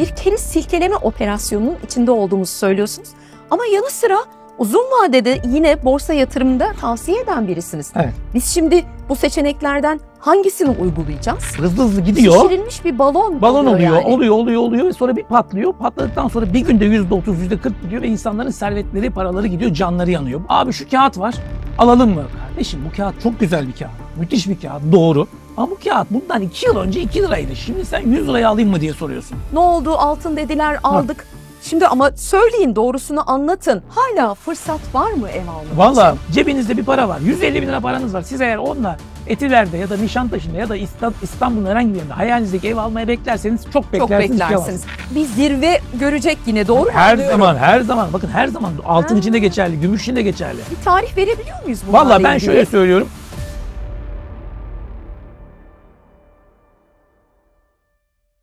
bir kere silkeleme operasyonunun içinde olduğumuzu söylüyorsunuz. Ama yanı sıra uzun vadede yine borsa yatırımında tavsiye eden birisiniz. Evet. Biz şimdi bu seçeneklerden hangisini uygulayacağız? Hızlı hızlı gidiyor. Şişirilmiş bir balon, balon oluyor. Oluyor, yani. oluyor, oluyor, oluyor ve sonra bir patlıyor. Patladıktan sonra bir günde yüzde otuz, yüzde kırk gidiyor ve insanların servetleri, paraları gidiyor, canları yanıyor. Abi şu kağıt var, alalım mı? Kardeşim bu kağıt çok güzel bir kağıt, müthiş bir kağıt, doğru. Pamuk kağıt bundan 2 yıl önce 2 liraydı. Şimdi sen 100 liraya alayım mı diye soruyorsun. Ne oldu altın dediler aldık. Ha. Şimdi ama söyleyin doğrusunu anlatın. Hala fırsat var mı ev almak Valla cebinizde bir para var. 150 bin lira paranız var. Siz eğer onunla Etiler'de ya da Nişantaşı'nda ya da İstanbul'un herhangi bir yerinde hayalinizdeki ev almaya beklerseniz çok beklersiniz. Çok beklersiniz. Bir zirve görecek yine doğru mu? Her anlıyorum. zaman her zaman bakın her zaman altın ha. içinde geçerli, gümüş içinde geçerli. Bir tarih verebiliyor muyuz? Valla ben ilgili? şöyle söylüyorum.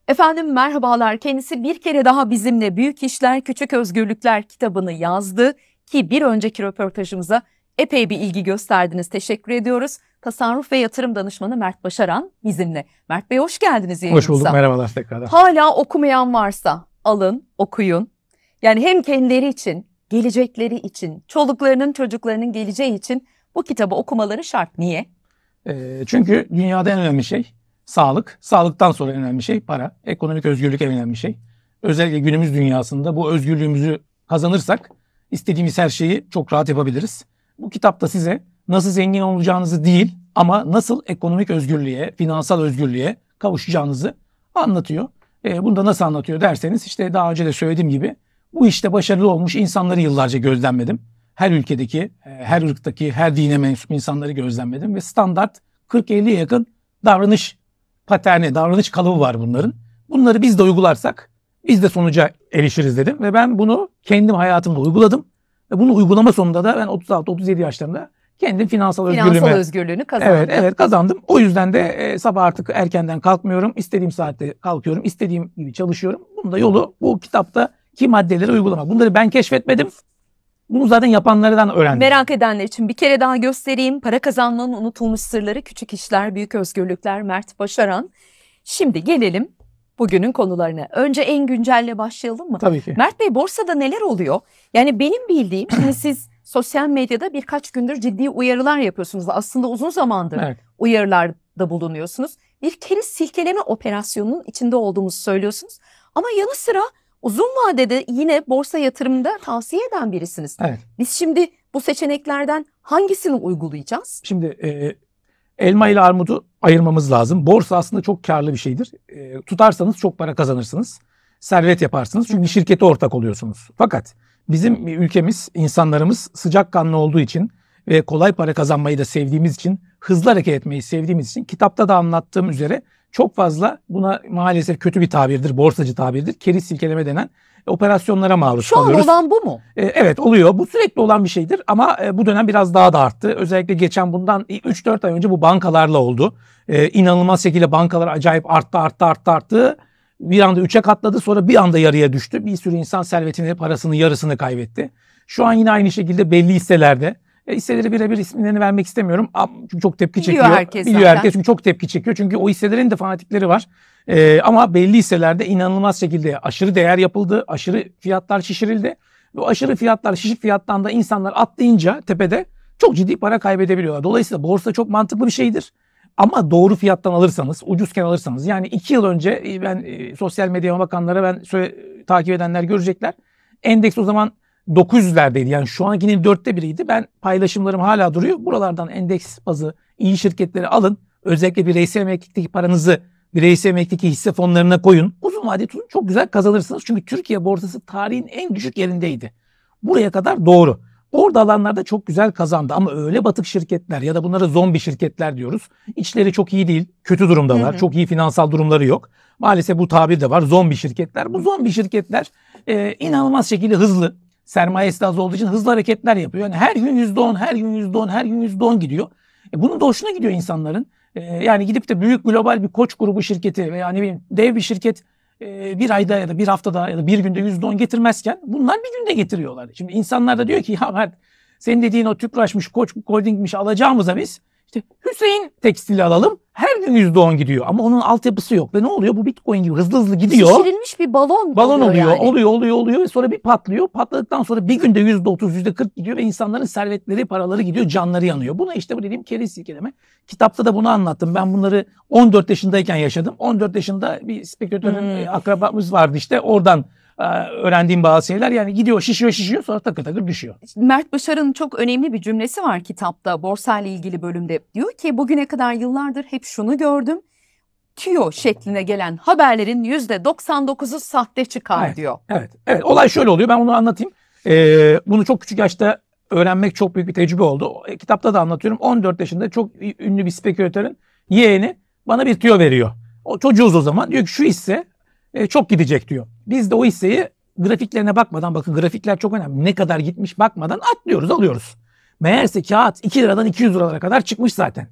Efendim merhabalar. Kendisi bir kere daha bizimle Büyük İşler Küçük Özgürlükler kitabını yazdı ki bir önceki röportajımıza epey bir ilgi gösterdiniz. Teşekkür ediyoruz. Tasarruf ve yatırım danışmanı Mert Başaran bizimle. Mert Bey hoş geldiniz yayınımıza. Hoş bulduk merhabalar tekrardan. Hala okumayan varsa alın okuyun. Yani hem kendileri için, gelecekleri için, çoluklarının çocuklarının geleceği için bu kitabı okumaları şart. Niye? E, çünkü dünyada en önemli şey sağlık. Sağlıktan sonra en önemli şey para. Ekonomik özgürlük en önemli şey. Özellikle günümüz dünyasında bu özgürlüğümüzü kazanırsak istediğimiz her şeyi çok rahat yapabiliriz. Bu kitapta size nasıl zengin olacağınızı değil ama nasıl ekonomik özgürlüğe, finansal özgürlüğe kavuşacağınızı anlatıyor. E, bunu da nasıl anlatıyor derseniz işte daha önce de söylediğim gibi bu işte başarılı olmuş insanları yıllarca gözlemledim. Her ülkedeki, e, her ırktaki, her dine mensup insanları gözlemledim ve standart 40-50'ye yakın davranış paterni, davranış kalıbı var bunların. Bunları biz de uygularsak biz de sonuca erişiriz dedim. Ve ben bunu kendim hayatımda uyguladım. Ve bunu uygulama sonunda da ben 36-37 yaşlarında kendim finansal, finansal özgürlüğümü... özgürlüğünü kazandım. Evet, evet kazandım. O yüzden de e, sabah artık erkenden kalkmıyorum. İstediğim saatte kalkıyorum. istediğim gibi çalışıyorum. Bunun da yolu bu kitapta ki maddeleri uygulamak. Bunları ben keşfetmedim. Bunu zaten yapanlardan öğrendim. Merak edenler için bir kere daha göstereyim. Para kazanmanın unutulmuş sırları, küçük işler, büyük özgürlükler Mert Başaran. Şimdi gelelim bugünün konularına. Önce en güncelle başlayalım mı? Tabii ki. Mert Bey borsada neler oluyor? Yani benim bildiğim şimdi siz sosyal medyada birkaç gündür ciddi uyarılar yapıyorsunuz. Aslında uzun zamandır evet. uyarılarda bulunuyorsunuz. Bir kere silkeleme operasyonunun içinde olduğumuzu söylüyorsunuz. Ama yanı sıra uzun vadede yine borsa yatırımda tavsiye eden birisiniz. Evet. Biz şimdi bu seçeneklerden hangisini uygulayacağız? Şimdi e, elma ile armudu ayırmamız lazım. Borsa aslında çok karlı bir şeydir. E, tutarsanız çok para kazanırsınız. Servet yaparsınız. Çünkü şirkete ortak oluyorsunuz. Fakat bizim ülkemiz, insanlarımız sıcakkanlı olduğu için ve kolay para kazanmayı da sevdiğimiz için, hızlı hareket etmeyi sevdiğimiz için kitapta da anlattığım üzere çok fazla buna maalesef kötü bir tabirdir, borsacı tabirdir. Keriz silkeleme denen operasyonlara maruz Şu kalıyoruz. Şu an olan bu mu? E, evet oluyor. Bu sürekli olan bir şeydir ama e, bu dönem biraz daha da arttı. Özellikle geçen bundan 3-4 ay önce bu bankalarla oldu. E, inanılmaz şekilde bankalar acayip arttı, arttı, arttı, arttı. Bir anda 3'e katladı sonra bir anda yarıya düştü. Bir sürü insan servetini, parasını, yarısını kaybetti. Şu an yine aynı şekilde belli hisselerde e, hisseleri birebir isimlerini vermek istemiyorum. Çünkü çok tepki Biliyor çekiyor. herkes Biliyor zaten. herkes çünkü çok tepki çekiyor. Çünkü o hisselerin de fanatikleri var. E, ama belli hisselerde inanılmaz şekilde aşırı değer yapıldı. Aşırı fiyatlar şişirildi. Bu aşırı fiyatlar şişik fiyattan da insanlar atlayınca tepede çok ciddi para kaybedebiliyorlar. Dolayısıyla borsa çok mantıklı bir şeydir. Ama doğru fiyattan alırsanız, ucuzken alırsanız yani iki yıl önce e, ben e, sosyal medya bakanlara ben söyle, takip edenler görecekler. Endeks o zaman 900'lerdeydi. Yani şu ankinin dörtte biriydi. Ben paylaşımlarım hala duruyor. Buralardan endeks bazı iyi şirketleri alın. Özellikle bireysel emeklilik paranızı bireysel emeklilik hisse fonlarına koyun. Uzun vade tutun çok güzel kazanırsınız. Çünkü Türkiye borsası tarihin en düşük yerindeydi. Buraya kadar doğru. Orada alanlarda çok güzel kazandı ama öyle batık şirketler ya da bunlara zombi şirketler diyoruz. İçleri çok iyi değil, kötü durumdalar, hı hı. çok iyi finansal durumları yok. Maalesef bu tabir de var, zombi şirketler. Bu zombi şirketler e, inanılmaz şekilde hızlı, sermayesi az olduğu için hızlı hareketler yapıyor. Yani her gün yüzde on, her gün yüzde on, her gün yüzde on gidiyor. E bunun da hoşuna gidiyor insanların. E, yani gidip de büyük global bir koç grubu şirketi veya ne bileyim dev bir şirket e, bir ayda ya da bir haftada ya da bir günde yüzde on getirmezken bunlar bir günde getiriyorlar. Şimdi insanlar da diyor ki ya Mert senin dediğin o tüpraşmış koç holdingmiş alacağımıza biz işte Hüseyin tekstili alalım. Her gün yüzde on gidiyor ama onun altyapısı yok. Ve ne oluyor? Bu Bitcoin gibi hızlı hızlı gidiyor. Şişirilmiş bir balon Balon oluyor, oluyor, yani. oluyor, oluyor, oluyor. Ve sonra bir patlıyor. Patladıktan sonra bir günde yüzde otuz, yüzde kırk gidiyor ve insanların servetleri, paraları gidiyor, canları yanıyor. Buna işte bu dediğim keriz silkeleme. Kitapta da bunu anlattım. Ben bunları 14 yaşındayken yaşadım. 14 yaşında bir spekülatörün hmm. E, akrabamız vardı işte. Oradan e, öğrendiğim bazı şeyler. Yani gidiyor şişiyor şişiyor sonra takır takır düşüyor. Mert Başar'ın çok önemli bir cümlesi var kitapta borsa ile ilgili bölümde. Diyor ki bugüne kadar yıllardır hep şunu gördüm. TÜYO şekline gelen haberlerin yüzde %99'u sahte çıkar evet, diyor. Evet, evet. Olay şöyle oluyor. Ben onu anlatayım. Ee, bunu çok küçük yaşta öğrenmek çok büyük bir tecrübe oldu. E, kitapta da anlatıyorum. 14 yaşında çok ünlü bir spekülatörün yeğeni bana bir tüyo veriyor. O çocuğuz o zaman. Diyor ki şu hisse e, çok gidecek diyor. Biz de o hisseyi grafiklerine bakmadan bakın grafikler çok önemli. Ne kadar gitmiş bakmadan atlıyoruz alıyoruz. Meğerse kağıt 2 liradan 200 liralara kadar çıkmış zaten.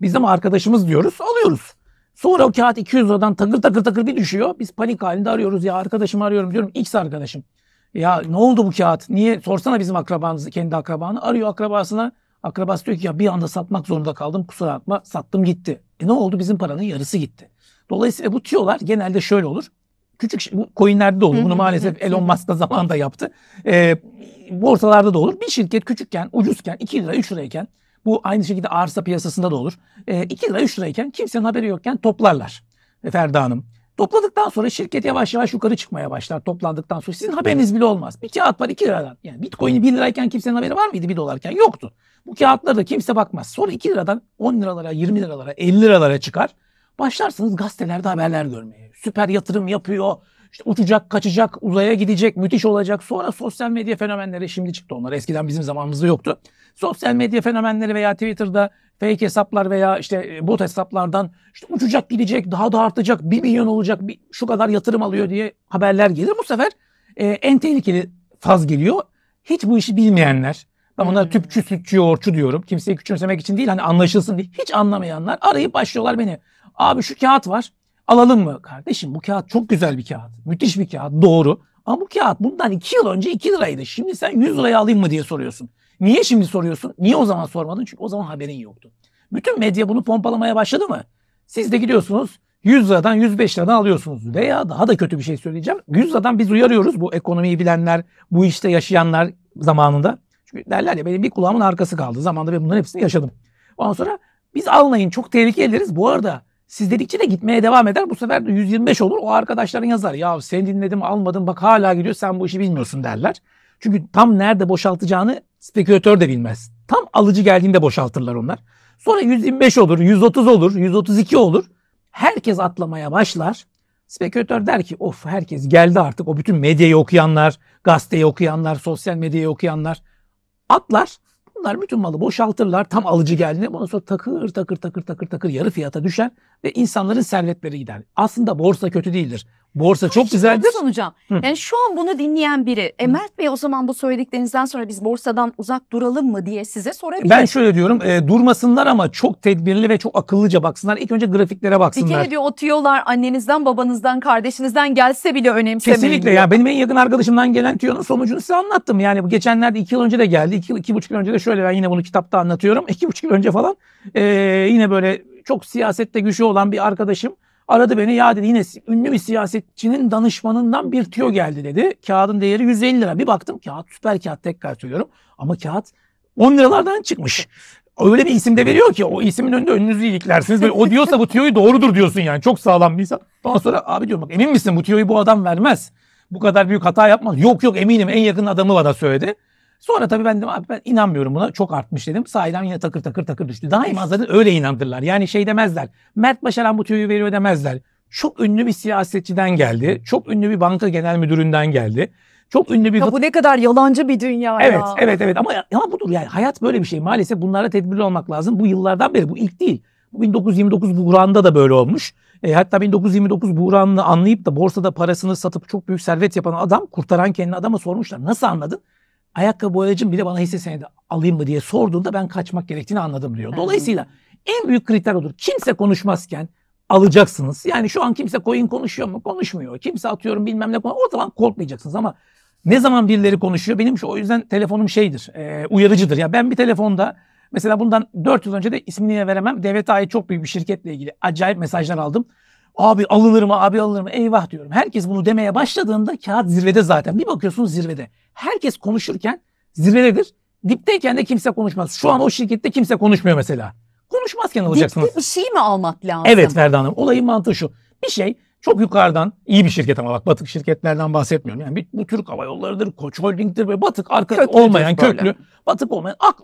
Biz ama arkadaşımız diyoruz alıyoruz. Sonra o kağıt 200 liradan takır takır takır bir düşüyor. Biz panik halinde arıyoruz ya arkadaşımı arıyorum diyorum X arkadaşım. Ya ne oldu bu kağıt? Niye? Sorsana bizim akrabanızı, kendi akrabanı. Arıyor akrabasına. Akrabası diyor ki ya bir anda satmak zorunda kaldım kusura bakma sattım gitti. E ne oldu? Bizim paranın yarısı gitti. Dolayısıyla bu tüyolar genelde şöyle olur küçük bu coinlerde de olur. Bunu maalesef Elon Musk da zamanında yaptı. E, borsalarda da olur. Bir şirket küçükken, ucuzken, 2 lira 3 lirayken bu aynı şekilde arsa piyasasında da olur. E, 2 lira 3 lirayken kimsenin haberi yokken toplarlar. E, Ferda Hanım. Topladıktan sonra şirket yavaş yavaş yukarı çıkmaya başlar toplandıktan sonra. Sizin haberiniz bile olmaz. Bir kağıt var 2 liradan. Yani Bitcoin'i 1 lirayken kimsenin haberi var mıydı 1 dolarken? Yoktu. Bu kağıtlara da kimse bakmaz. Sonra 2 liradan 10 liralara, 20 liralara, 50 liralara çıkar. Başlarsınız gazetelerde haberler görmeye. Süper yatırım yapıyor. İşte uçacak, kaçacak, uzaya gidecek, müthiş olacak. Sonra sosyal medya fenomenleri şimdi çıktı onlar. Eskiden bizim zamanımızda yoktu. Sosyal medya fenomenleri veya Twitter'da fake hesaplar veya işte e, bot hesaplardan işte uçacak gidecek, daha da artacak, bir milyon olacak, bir, şu kadar yatırım alıyor diye haberler gelir. Bu sefer e, en tehlikeli faz geliyor. Hiç bu işi bilmeyenler, ben ona hmm. tüpçü, sütçü, yoğurtçu diyorum. Kimseyi küçümsemek için değil hani anlaşılsın diye. Hiç anlamayanlar arayıp başlıyorlar beni. Abi şu kağıt var alalım mı? Kardeşim bu kağıt çok güzel bir kağıt. Müthiş bir kağıt doğru. Ama bu kağıt bundan 2 yıl önce 2 liraydı. Şimdi sen 100 liraya alayım mı diye soruyorsun. Niye şimdi soruyorsun? Niye o zaman sormadın? Çünkü o zaman haberin yoktu. Bütün medya bunu pompalamaya başladı mı? Siz de gidiyorsunuz 100 liradan 105 liradan alıyorsunuz. Veya daha da kötü bir şey söyleyeceğim. 100 liradan biz uyarıyoruz bu ekonomiyi bilenler, bu işte yaşayanlar zamanında. Çünkü derler ya benim bir kulağımın arkası kaldı. Zamanında ben bunların hepsini yaşadım. Ondan sonra biz almayın çok tehlikeleriz. Bu arada siz dedikçe de gitmeye devam eder. Bu sefer de 125 olur. O arkadaşların yazar. Ya sen dinledim almadım bak hala gidiyor sen bu işi bilmiyorsun derler. Çünkü tam nerede boşaltacağını spekülatör de bilmez. Tam alıcı geldiğinde boşaltırlar onlar. Sonra 125 olur, 130 olur, 132 olur. Herkes atlamaya başlar. Spekülatör der ki of herkes geldi artık. O bütün medyayı okuyanlar, gazeteyi okuyanlar, sosyal medyayı okuyanlar atlar. Bunlar bütün malı boşaltırlar tam alıcı geldiğinde. Ondan sonra takır takır takır takır takır yarı fiyata düşer ve insanların servetleri gider. Aslında borsa kötü değildir. Borsa çok güzeldir. Çok sunacağım. Hı. Yani şu an bunu dinleyen biri e, Mert Bey o zaman bu söylediklerinizden sonra biz borsadan uzak duralım mı diye size sorabilir. Ben şöyle diyorum e, durmasınlar ama çok tedbirli ve çok akıllıca baksınlar. İlk önce grafiklere baksınlar. Bir kere diyor o tüyolar annenizden babanızdan kardeşinizden gelse bile önemsemeyin. Kesinlikle ya benim en yakın arkadaşımdan gelen tüyonun sonucunu size anlattım. Yani bu geçenlerde iki yıl önce de geldi. İki, iki buçuk yıl önce de şöyle ben yine bunu kitapta anlatıyorum. İki buçuk yıl önce falan e, yine böyle çok siyasette güçlü olan bir arkadaşım Aradı beni ya dedi yine ünlü bir siyasetçinin danışmanından bir tüyo geldi dedi. Kağıdın değeri 150 lira. Bir baktım kağıt süper kağıt tekrar söylüyorum. Ama kağıt 10 liralardan çıkmış. Öyle bir isim de veriyor ki o isimin önünde önünüzü iliklersiniz. Böyle, o diyorsa bu tüyoyu doğrudur diyorsun yani. Çok sağlam bir insan. Ondan sonra abi diyorum bak emin misin bu tüyoyu bu adam vermez. Bu kadar büyük hata yapmaz. Yok yok eminim en yakın adamı bana söyledi. Sonra tabii ben dedim abi ben inanmıyorum buna çok artmış dedim. Sahiden yine takır takır takır düştü. Daima zaten öyle inandırlar. Yani şey demezler. Mert Başaran bu tüyü veriyor demezler. Çok ünlü bir siyasetçiden geldi. Çok ünlü bir banka genel müdüründen geldi. Çok ünlü bir... Ya bu ne kadar yalancı bir dünya evet, ya. Evet evet ama, ama budur yani hayat böyle bir şey. Maalesef bunlara tedbirli olmak lazım. Bu yıllardan beri bu ilk değil. Bu 1929 buğranda da böyle olmuş. E, hatta 1929 buğranını anlayıp da borsada parasını satıp çok büyük servet yapan adam kurtaran kendini adama sormuşlar. Nasıl anladın? ayakkabı boyacım bile bana hisse senedi alayım mı diye sorduğunda ben kaçmak gerektiğini anladım diyor. Dolayısıyla en büyük kriter odur. Kimse konuşmazken alacaksınız. Yani şu an kimse coin konuşuyor mu? Konuşmuyor. Kimse atıyorum bilmem ne konuşuyor. O zaman korkmayacaksınız ama ne zaman birileri konuşuyor? Benim şu o yüzden telefonum şeydir, e, uyarıcıdır. Ya yani ben bir telefonda mesela bundan 4 yıl önce de ismini veremem. Devlete ait çok büyük bir şirketle ilgili acayip mesajlar aldım. Abi alınır mı? Abi alınır mı? Eyvah diyorum. Herkes bunu demeye başladığında kağıt zirvede zaten. Bir bakıyorsunuz zirvede. Herkes konuşurken zirvededir. Dipteyken de kimse konuşmaz. Şu an o şirkette kimse konuşmuyor mesela. Konuşmazken alacaksınız. Dipte bir şey mi almak lazım? Evet Ferda Hanım. Olayın mantığı şu. Bir şey çok yukarıdan iyi bir şirket ama bak batık şirketlerden bahsetmiyorum. Yani bir, bu Türk Hava Yolları'dır, Koç Holding'dir ve batık arka Köklüdür olmayan böyle. köklü, batık olmayan ak,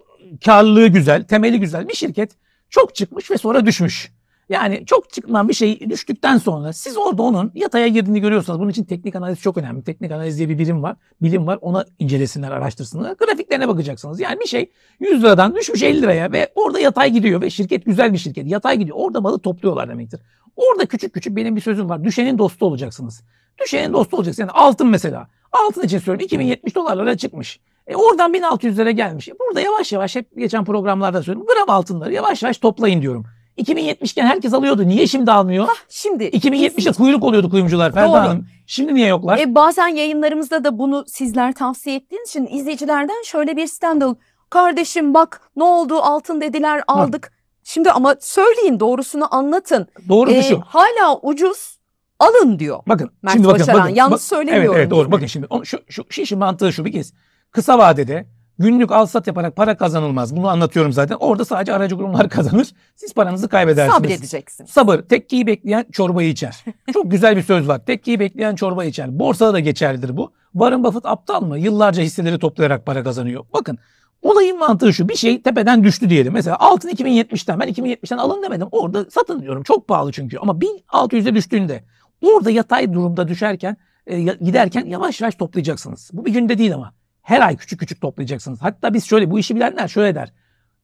karlılığı güzel, temeli güzel bir şirket çok çıkmış ve sonra düşmüş. Yani çok çıkmayan bir şey düştükten sonra siz orada onun yataya girdiğini görüyorsanız bunun için teknik analiz çok önemli. Teknik analiz diye bir bilim var. Bilim var. Ona incelesinler, araştırsınlar. Grafiklerine bakacaksınız. Yani bir şey 100 liradan düşmüş 50 liraya ve orada yatay gidiyor ve şirket güzel bir şirket. Yatay gidiyor. Orada malı topluyorlar demektir. Orada küçük küçük benim bir sözüm var. Düşenin dostu olacaksınız. Düşenin dostu olacaksınız. Yani altın mesela. Altın için söylüyorum 2070 dolarlara çıkmış. E oradan 1600'lere gelmiş. E, burada yavaş yavaş hep geçen programlarda söylüyorum. Gram altınları yavaş yavaş toplayın diyorum. 2070'ken herkes alıyordu. Niye şimdi almıyor? Hah, şimdi. 2070'te kuyruk oluyordu kuyumcular Ferda Doğru. Hanım. Şimdi niye yoklar? E, bazen yayınlarımızda da bunu sizler tavsiye ettiğiniz için izleyicilerden şöyle bir stand Kardeşim bak ne oldu altın dediler aldık. Ha. Şimdi ama söyleyin doğrusunu anlatın. Doğru ee, şu. Hala ucuz alın diyor. Bakın Mert şimdi bakın, Başaran. bakın. Yanlış bak, söylemiyorum. Evet, evet doğru. Bakın şimdi şu, şu, şu işin mantığı şu bir kez. Kısa vadede Günlük al sat yaparak para kazanılmaz. Bunu anlatıyorum zaten. Orada sadece aracı kurumlar kazanır. Siz paranızı kaybedersiniz. Sabredeceksiniz. Sabır. Tekkiyi bekleyen çorbayı içer. Çok güzel bir söz var. Tekkiyi bekleyen çorba içer. Borsada da geçerlidir bu. Warren Buffett aptal mı? Yıllarca hisseleri toplayarak para kazanıyor. Bakın Olayın mantığı şu bir şey tepeden düştü diyelim. Mesela altın 2070'ten ben 2070'ten alın demedim. Orada satın diyorum. Çok pahalı çünkü. Ama 1600'e düştüğünde orada yatay durumda düşerken e, giderken yavaş yavaş toplayacaksınız. Bu bir günde değil ama. Her ay küçük küçük toplayacaksınız. Hatta biz şöyle bu işi bilenler şöyle der.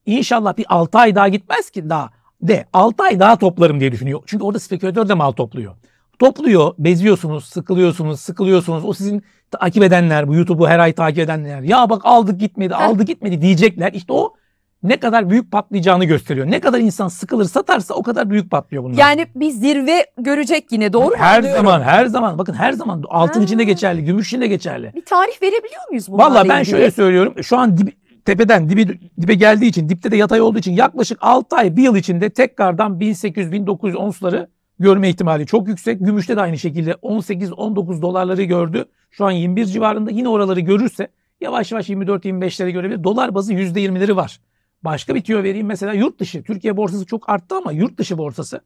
İnşallah bir 6 ay daha gitmez ki daha de 6 ay daha toplarım diye düşünüyor. Çünkü orada spekülatör de mal topluyor. Topluyor, beziyorsunuz, sıkılıyorsunuz, sıkılıyorsunuz. O sizin takip edenler, bu YouTube'u her ay takip edenler. Ya bak aldık gitmedi, aldı gitmedi diyecekler. İşte o ne kadar büyük patlayacağını gösteriyor. Ne kadar insan sıkılır satarsa o kadar büyük patlıyor bunlar. Yani bir zirve görecek yine doğru mu? Her zaman her zaman bakın her zaman altın ha. içinde geçerli, gümüş içinde geçerli. Bir tarih verebiliyor muyuz bunlarla Valla ben şöyle söylüyorum şu an dibi, tepeden dibi, dibe geldiği için dipte de yatay olduğu için yaklaşık 6 ay 1 yıl içinde tekrardan 1800-1900 onsları görme ihtimali çok yüksek. Gümüşte de aynı şekilde 18-19 dolarları gördü. Şu an 21 civarında yine oraları görürse yavaş yavaş 24-25'lere görebilir. Dolar bazı %20'leri var. Başka bir tüyo vereyim mesela yurt dışı. Türkiye borsası çok arttı ama yurt dışı borsası.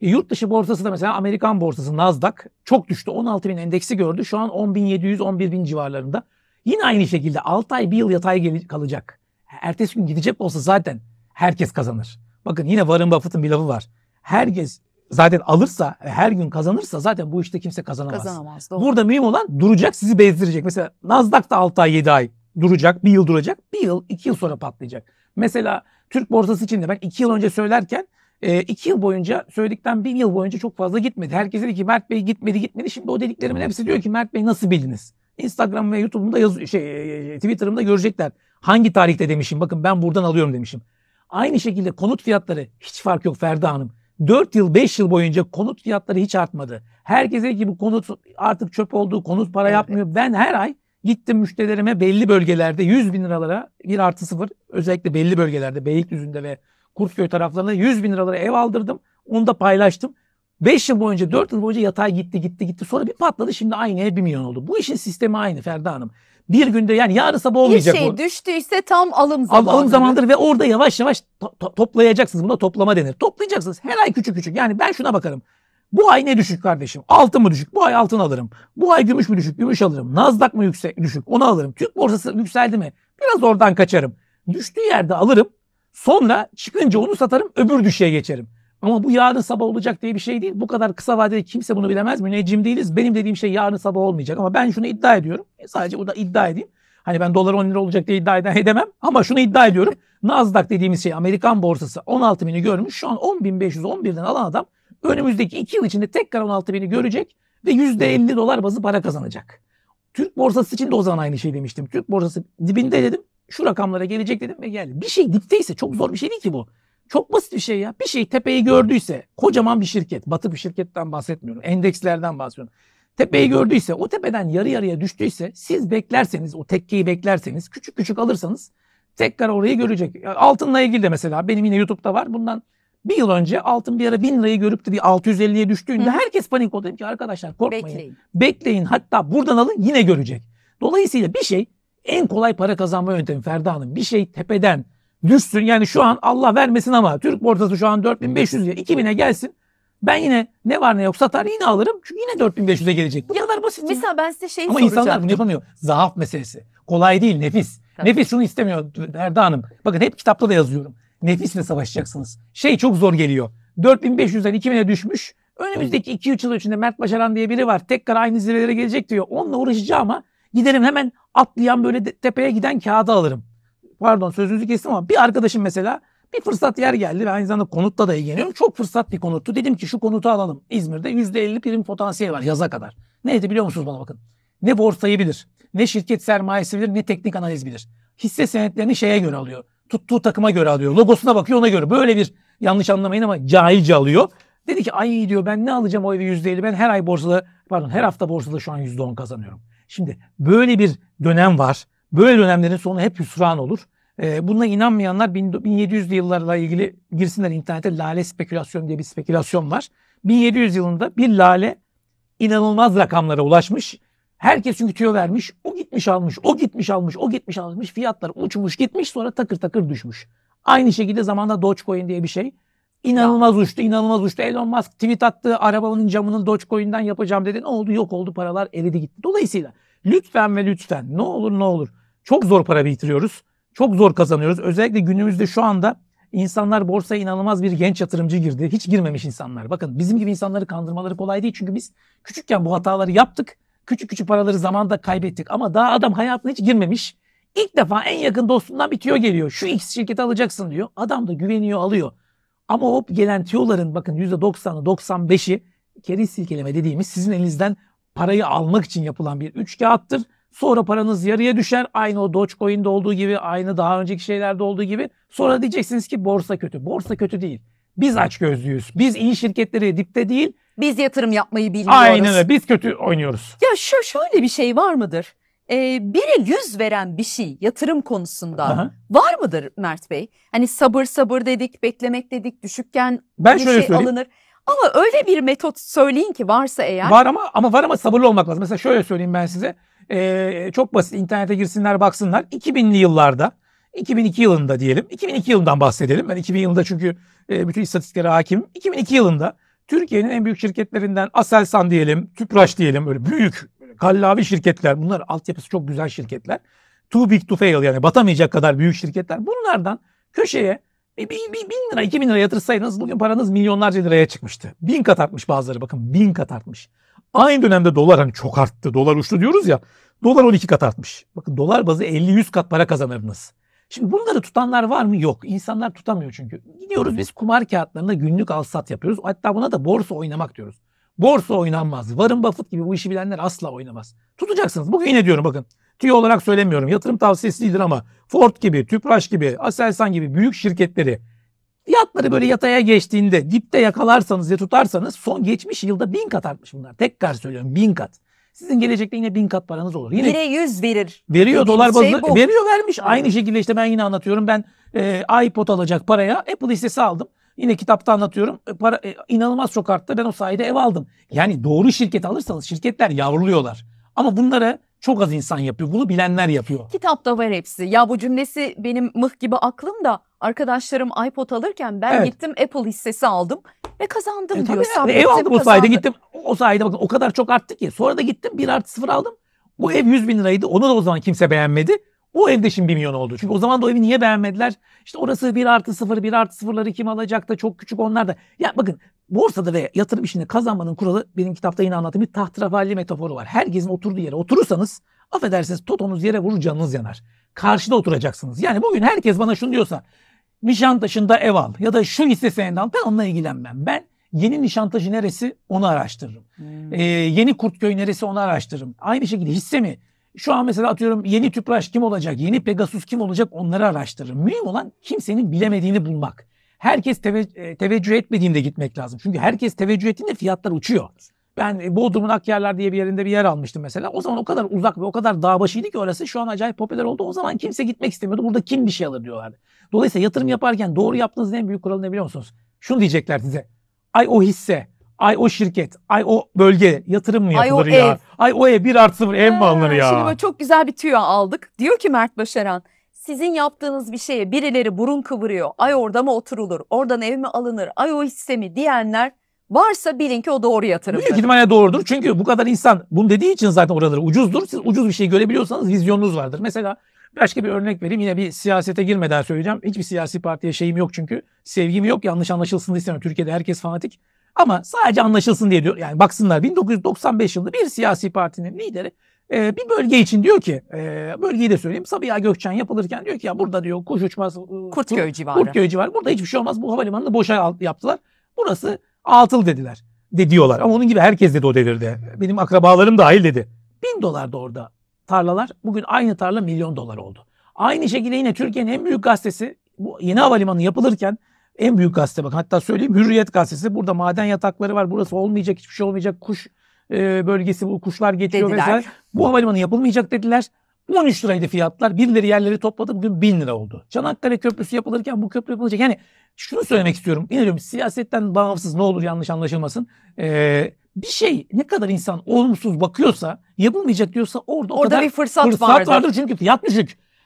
E, yurt dışı borsası da mesela Amerikan borsası Nasdaq çok düştü. 16 bin endeksi gördü. Şu an 10 bin 700 11 bin civarlarında. Yine aynı şekilde 6 ay bir yıl yatay kalacak. Ertesi gün gidecek olsa zaten herkes kazanır. Bakın yine Warren Buffett'ın bir lafı var. Herkes zaten alırsa e, her gün kazanırsa zaten bu işte kimse kazanamaz. Kazanamaz. Doğru. Burada mühim olan duracak sizi bezdirecek. Mesela Nasdaq da 6 ay 7 ay duracak, bir yıl duracak. Bir yıl, iki yıl sonra patlayacak. Mesela Türk borsası için de ben iki yıl önce söylerken e, iki yıl boyunca söyledikten bir yıl boyunca çok fazla gitmedi. Herkes dedi ki Mert Bey gitmedi gitmedi. Şimdi o dediklerimin hepsi diyor ki Mert Bey nasıl bildiniz? Instagram ve YouTube'umda yaz şey e, e, Twitter'ımda görecekler. Hangi tarihte demişim? Bakın ben buradan alıyorum demişim. Aynı şekilde konut fiyatları hiç fark yok Ferda Hanım. 4 yıl 5 yıl boyunca konut fiyatları hiç artmadı. Herkese ki bu konut artık çöp oldu, konut para evet. yapmıyor. Ben her ay Gittim müşterilerime belli bölgelerde 100 bin liralara bir artı sıfır özellikle belli bölgelerde Beylikdüzü'nde ve Kurtköy taraflarında 100 bin liralara ev aldırdım. Onu da paylaştım. 5 yıl boyunca 4 yıl boyunca yatay gitti gitti gitti. Sonra bir patladı şimdi aynı ev 1 milyon oldu. Bu işin sistemi aynı Ferda Hanım. Bir günde yani yarın sabah olmayacak. Bir şey bu. düştüyse tam alım zamanı. Alım zamandır ve orada yavaş yavaş to- toplayacaksınız. Buna toplama denir. Toplayacaksınız her ay küçük küçük. Yani ben şuna bakarım. Bu ay ne düşük kardeşim? Altın mı düşük? Bu ay altın alırım. Bu ay gümüş mü düşük? Gümüş alırım. Nasdaq mı yüksek düşük? Onu alırım. Türk borsası yükseldi mi? Biraz oradan kaçarım. Düştüğü yerde alırım. Sonra çıkınca onu satarım. Öbür düşüğe geçerim. Ama bu yarın sabah olacak diye bir şey değil. Bu kadar kısa vadede kimse bunu bilemez. Müneccim değiliz. Benim dediğim şey yarın sabah olmayacak. Ama ben şunu iddia ediyorum. E, sadece burada iddia edeyim. Hani ben dolar 10 lira olacak diye iddia edemem. Ama şunu iddia ediyorum. Nasdaq dediğimiz şey Amerikan borsası 16 bini görmüş. Şu an 10.500 11'den alan adam önümüzdeki 2 yıl içinde tekrar 16 bini görecek ve %50 dolar bazı para kazanacak. Türk borsası için de o zaman aynı şey demiştim. Türk borsası dibinde dedim. Şu rakamlara gelecek dedim ve geldi. Bir şey dipteyse çok zor bir şey değil ki bu. Çok basit bir şey ya. Bir şey tepeyi gördüyse kocaman bir şirket. batık bir şirketten bahsetmiyorum. Endekslerden bahsediyorum. Tepeyi gördüyse o tepeden yarı yarıya düştüyse siz beklerseniz o tekkeyi beklerseniz küçük küçük alırsanız tekrar orayı görecek. Altınla ilgili de mesela benim yine YouTube'da var. Bundan bir yıl önce altın bir ara 1000 lirayı görüp de bir 650'ye düştüğünde Hı. herkes panik oldu. Dedim ki arkadaşlar korkmayın. Bekleyin. Bekleyin hatta buradan alın yine görecek. Dolayısıyla bir şey en kolay para kazanma yöntemi Ferda Hanım. Bir şey tepeden düşsün. Yani şu an Allah vermesin ama Türk borsası şu an 4500 lira 2000'e gelsin. Ben yine ne var ne yok satar yine alırım. Çünkü yine 4500'e gelecek. Bu ya, kadar basit. Mesela ben size şey Ama insanlar bunu yapamıyor. Zaaf meselesi. Kolay değil nefis. Tabii. Nefis şunu istemiyor Ferda Hanım. Bakın hep kitapta da yazıyorum nefisle savaşacaksınız. Şey çok zor geliyor. 4500'den 2000'e düşmüş. Önümüzdeki 2-3 yıl içinde Mert Başaran diye biri var. Tekrar aynı zirvelere gelecek diyor. Onunla uğraşacağım ama giderim hemen atlayan böyle tepeye giden kağıdı alırım. Pardon sözünüzü kestim ama bir arkadaşım mesela bir fırsat yer geldi. ve aynı zamanda konutla da ilgileniyorum. Çok fırsat bir konuttu. Dedim ki şu konutu alalım. İzmir'de %50 prim potansiyel var yaza kadar. Neydi biliyor musunuz bana bakın. Ne borsayı bilir, ne şirket sermayesi bilir, ne teknik analiz bilir. Hisse senetlerini şeye göre alıyor tuttuğu takıma göre alıyor. Logosuna bakıyor ona göre. Böyle bir yanlış anlamayın ama cahilce alıyor. Dedi ki ay diyor ben ne alacağım o evi yüzde elli ben her ay borsada pardon her hafta borsada şu an yüzde on kazanıyorum. Şimdi böyle bir dönem var. Böyle dönemlerin sonu hep hüsran olur. E, ee, bununla inanmayanlar 1700'lü yıllarla ilgili girsinler internete lale spekülasyon diye bir spekülasyon var. 1700 yılında bir lale inanılmaz rakamlara ulaşmış. Herkes çünkü tüyo vermiş. O gitmiş almış, o gitmiş almış, o gitmiş almış. Fiyatlar uçmuş gitmiş sonra takır takır düşmüş. Aynı şekilde zamanda Dogecoin diye bir şey. İnanılmaz uçtu, inanılmaz uçtu. Elon Musk tweet attı, arabanın camının Dogecoin'den yapacağım dedi. Ne oldu? Yok oldu, paralar eridi gitti. Dolayısıyla lütfen ve lütfen ne olur ne olur. Çok zor para bitiriyoruz. Çok zor kazanıyoruz. Özellikle günümüzde şu anda insanlar borsaya inanılmaz bir genç yatırımcı girdi. Hiç girmemiş insanlar. Bakın bizim gibi insanları kandırmaları kolay değil. Çünkü biz küçükken bu hataları yaptık. Küçük küçük paraları zamanda kaybettik ama daha adam hayatına hiç girmemiş. İlk defa en yakın dostundan bir tüyo geliyor. Şu X şirketi alacaksın diyor. Adam da güveniyor alıyor. Ama hop gelen tüyoların bakın %90'ı 95'i keriz silkeleme dediğimiz sizin elinizden parayı almak için yapılan bir üç kağıttır. Sonra paranız yarıya düşer. Aynı o Dogecoin'de olduğu gibi, aynı daha önceki şeylerde olduğu gibi. Sonra diyeceksiniz ki borsa kötü. Borsa kötü değil. Biz aç gözlüyüz. Biz iyi şirketleri dipte değil, biz yatırım yapmayı bilmiyoruz. Aynen öyle. Biz kötü oynuyoruz. Ya şu şöyle bir şey var mıdır? Ee, biri yüz veren bir şey yatırım konusunda Aha. var mıdır Mert Bey? Hani sabır sabır dedik, beklemek dedik, düşükken ben bir şöyle şey söyleyeyim. alınır. Ama öyle bir metot söyleyin ki varsa eğer. Var ama ama var ama sabırlı olmak lazım. Mesela şöyle söyleyeyim ben size. Ee, çok basit internete girsinler baksınlar. 2000'li yıllarda 2002 yılında diyelim. 2002 yılından bahsedelim. Ben 2000 yılında çünkü e, bütün istatistiklere hakim. 2002 yılında Türkiye'nin en büyük şirketlerinden Aselsan diyelim, Tüpraş diyelim böyle büyük kallavi şirketler bunlar altyapısı çok güzel şirketler. Too big to fail yani batamayacak kadar büyük şirketler. Bunlardan köşeye bir, bir, bin lira, iki bin lira yatırsaydınız bugün paranız milyonlarca liraya çıkmıştı. Bin kat artmış bazıları bakın bin kat artmış. Aynı dönemde dolar hani çok arttı. Dolar uçtu diyoruz ya. Dolar 12 kat artmış. Bakın dolar bazı 50-100 kat para kazanırdınız. Şimdi bunları tutanlar var mı? Yok. İnsanlar tutamıyor çünkü. Gidiyoruz biz kumar kağıtlarında günlük al sat yapıyoruz. Hatta buna da borsa oynamak diyoruz. Borsa oynanmaz. Warren Buffett gibi bu işi bilenler asla oynamaz. Tutacaksınız. Bugün yine diyorum bakın. Tüy olarak söylemiyorum. Yatırım tavsiyesi değildir ama Ford gibi, Tüpraş gibi, Aselsan gibi büyük şirketleri fiyatları böyle yataya geçtiğinde dipte yakalarsanız ya tutarsanız son geçmiş yılda bin kat artmış bunlar. Tekrar söylüyorum bin kat. Sizin gelecekte yine bin kat paranız olur. Yine Bire 100 verir. Veriyor dolar bazlı. Şey veriyor vermiş. Evet. Aynı şekilde işte ben yine anlatıyorum. Ben e, iPod alacak paraya Apple hissesi aldım. Yine kitapta anlatıyorum. E, para e, inanılmaz çok arttı. Ben o sayede ev aldım. Yani doğru şirket alırsanız şirketler yavruluyorlar. Ama bunlara çok az insan yapıyor. Bunu bilenler yapıyor. Kitapta var hepsi. Ya bu cümlesi benim mıh gibi aklım da. Arkadaşlarım iPod alırken ben Evet. gittim Apple hissesi aldım ve kazandım e, diyor. Tabii ev aldım o sayede kazandım. gittim. O sayede bakın o kadar çok arttı ki. Sonra da gittim 1 artı 0 aldım. Bu ev 100 bin liraydı. Onu da o zaman kimse beğenmedi. O evde şimdi 1 milyon oldu. Çünkü o zaman da o evi niye beğenmediler? İşte orası 1 artı 0, 1 artı 0'ları kim alacak da çok küçük onlar da. Ya bakın borsada ve yatırım işini kazanmanın kuralı benim kitapta yine anlattığım bir tahtrafalli metaforu var. Herkesin oturduğu yere oturursanız affedersiniz totonuz yere vurur canınız yanar. Karşıda oturacaksınız. Yani bugün herkes bana şunu diyorsa Nişantaşı'nda ev al ya da şu hisse senedi al ben onunla ilgilenmem. Ben yeni Nişantaşı neresi onu araştırırım. Hmm. Ee, yeni Kurtköy neresi onu araştırırım. Aynı şekilde hisse mi? Şu an mesela atıyorum yeni Tüpraş kim olacak, yeni Pegasus kim olacak onları araştırırım. Mühim olan kimsenin bilemediğini bulmak. Herkes teve- e, teveccüh etmediğinde gitmek lazım. Çünkü herkes teveccüh ettiğinde fiyatlar uçuyor. Ben e, Bodrum'un Akyerler diye bir yerinde bir yer almıştım mesela. O zaman o kadar uzak ve o kadar dağ başıydı ki orası şu an acayip popüler oldu. O zaman kimse gitmek istemiyordu. Burada kim bir şey alır diyorlardı. Dolayısıyla yatırım yaparken doğru yaptığınız en büyük kuralı ne biliyor musunuz? Şunu diyecekler size. Ay o hisse Ay o şirket, ay o bölge yatırım mı Ay ya? ev. Ay o ev 1 artı 0 ev mi Ha, alınır Şimdi böyle çok güzel bir tüyo aldık. Diyor ki Mert Başaran, sizin yaptığınız bir şeye birileri burun kıvırıyor. Ay orada mı oturulur, oradan ev mi alınır, ay o hisse mi diyenler varsa bilin ki o doğru yatırımdır. Büyük ihtimalle doğrudur. Çünkü bu kadar insan bunu dediği için zaten oraları ucuzdur. Siz ucuz bir şey görebiliyorsanız vizyonunuz vardır. Mesela başka bir örnek vereyim. Yine bir siyasete girmeden söyleyeceğim. Hiçbir siyasi partiye şeyim yok çünkü. Sevgim yok. Yanlış anlaşılsın da istemem. Türkiye'de herkes fanatik. Ama sadece anlaşılsın diye diyor. Yani baksınlar 1995 yılında bir siyasi partinin lideri e, bir bölge için diyor ki e, bölgeyi de söyleyeyim Sabiha Gökçen yapılırken diyor ki ya burada diyor kuş uçmaz. E, Kurtköy civarı. Kurtköy civarı. Burada hiçbir şey olmaz. Bu havalimanını boşa yaptılar. Burası altıl dediler. De diyorlar. Ama onun gibi herkes dedi o devirde. Benim akrabalarım dahil dedi. Bin dolar da orada tarlalar. Bugün aynı tarla milyon dolar oldu. Aynı şekilde yine Türkiye'nin en büyük gazetesi bu yeni havalimanı yapılırken en büyük gazete bak, hatta söyleyeyim Hürriyet gazetesi burada maden yatakları var burası olmayacak hiçbir şey olmayacak kuş e, bölgesi bu kuşlar geçiyor dediler. vesaire. Bu havalimanı yapılmayacak dediler. 13 liraydı fiyatlar. Birileri yerleri topladı bugün 1000 lira oldu. Çanakkale Köprüsü yapılırken bu köprü yapılacak. Yani şunu söylemek istiyorum. İnanıyorum siyasetten bağımsız ne olur yanlış anlaşılmasın. Ee, bir şey ne kadar insan olumsuz bakıyorsa yapılmayacak diyorsa orada, orada o kadar bir fırsat, fırsat vardır. vardır. Çünkü fiyat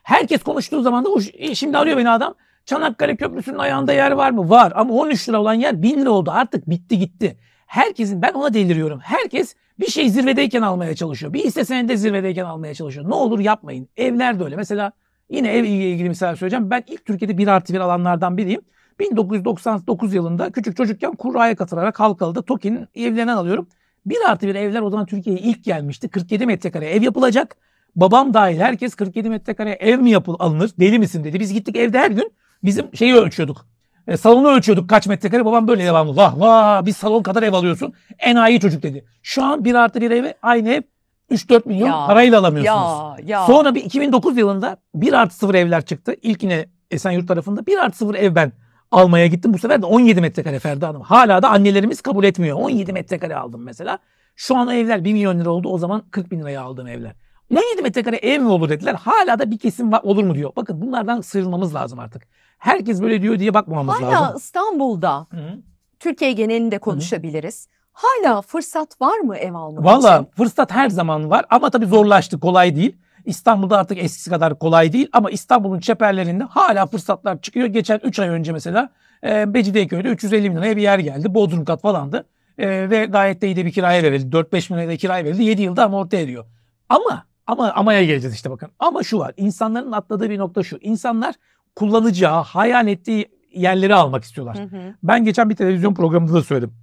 Herkes konuştuğu zaman da şimdi arıyor beni adam. Çanakkale Köprüsü'nün ayağında yer var mı? Var ama 13 lira olan yer 1000 lira oldu artık bitti gitti. Herkesin ben ona deliriyorum. Herkes bir şey zirvedeyken almaya çalışıyor. Bir hisse senedi zirvedeyken almaya çalışıyor. Ne olur yapmayın. Evler de öyle. Mesela yine ev ile ilgili misal söyleyeceğim. Ben ilk Türkiye'de 1 artı 1 alanlardan biriyim. 1999 yılında küçük çocukken kuraya katılarak Halkalı'da TOKİ'nin evlerinden alıyorum. 1 artı 1 evler o zaman Türkiye'ye ilk gelmişti. 47 metrekare ev yapılacak. Babam dahil herkes 47 metrekare ev mi yapıl alınır? Deli misin dedi. Biz gittik evde her gün Bizim şeyi ölçüyorduk. E, salonu ölçüyorduk kaç metrekare. Babam böyle devamlı. Vah vah bir salon kadar ev alıyorsun. en Enayi çocuk dedi. Şu an bir artı bir evi aynı ev 3-4 milyon ya, parayla alamıyorsunuz. Ya, ya. Sonra bir 2009 yılında 1 artı 0 evler çıktı. İlk yine Esenyurt tarafında 1 artı 0 ev ben almaya gittim. Bu sefer de 17 metrekare Ferda Hanım. Hala da annelerimiz kabul etmiyor. 17 metrekare aldım mesela. Şu an evler 1 milyon lira oldu. O zaman 40 bin liraya aldığım evler. 17 metrekare ev mi olur dediler. Hala da bir kesim olur mu diyor. Bakın bunlardan sıyrılmamız lazım artık herkes böyle diyor diye bakmamamız Hala lazım. Hala İstanbul'da Hı-hı. Türkiye genelinde konuşabiliriz. Hı-hı. Hala fırsat var mı ev almak Valla için? fırsat her zaman var ama tabii zorlaştı kolay değil. İstanbul'da artık eskisi kadar kolay değil ama İstanbul'un çeperlerinde hala fırsatlar çıkıyor. Geçen 3 ay önce mesela e, Becidiyeköy'de 350 bin liraya bir yer geldi. Bodrum kat falandı. E, ve gayet de iyi de bir kiraya verildi. 4-5 bin liraya kiraya verildi. 7 yılda amorti ediyor. Ama ama amaya geleceğiz işte bakın. Ama şu var. insanların atladığı bir nokta şu. İnsanlar kullanacağı, hayal ettiği yerleri almak istiyorlar. Hı hı. Ben geçen bir televizyon programında da söyledim.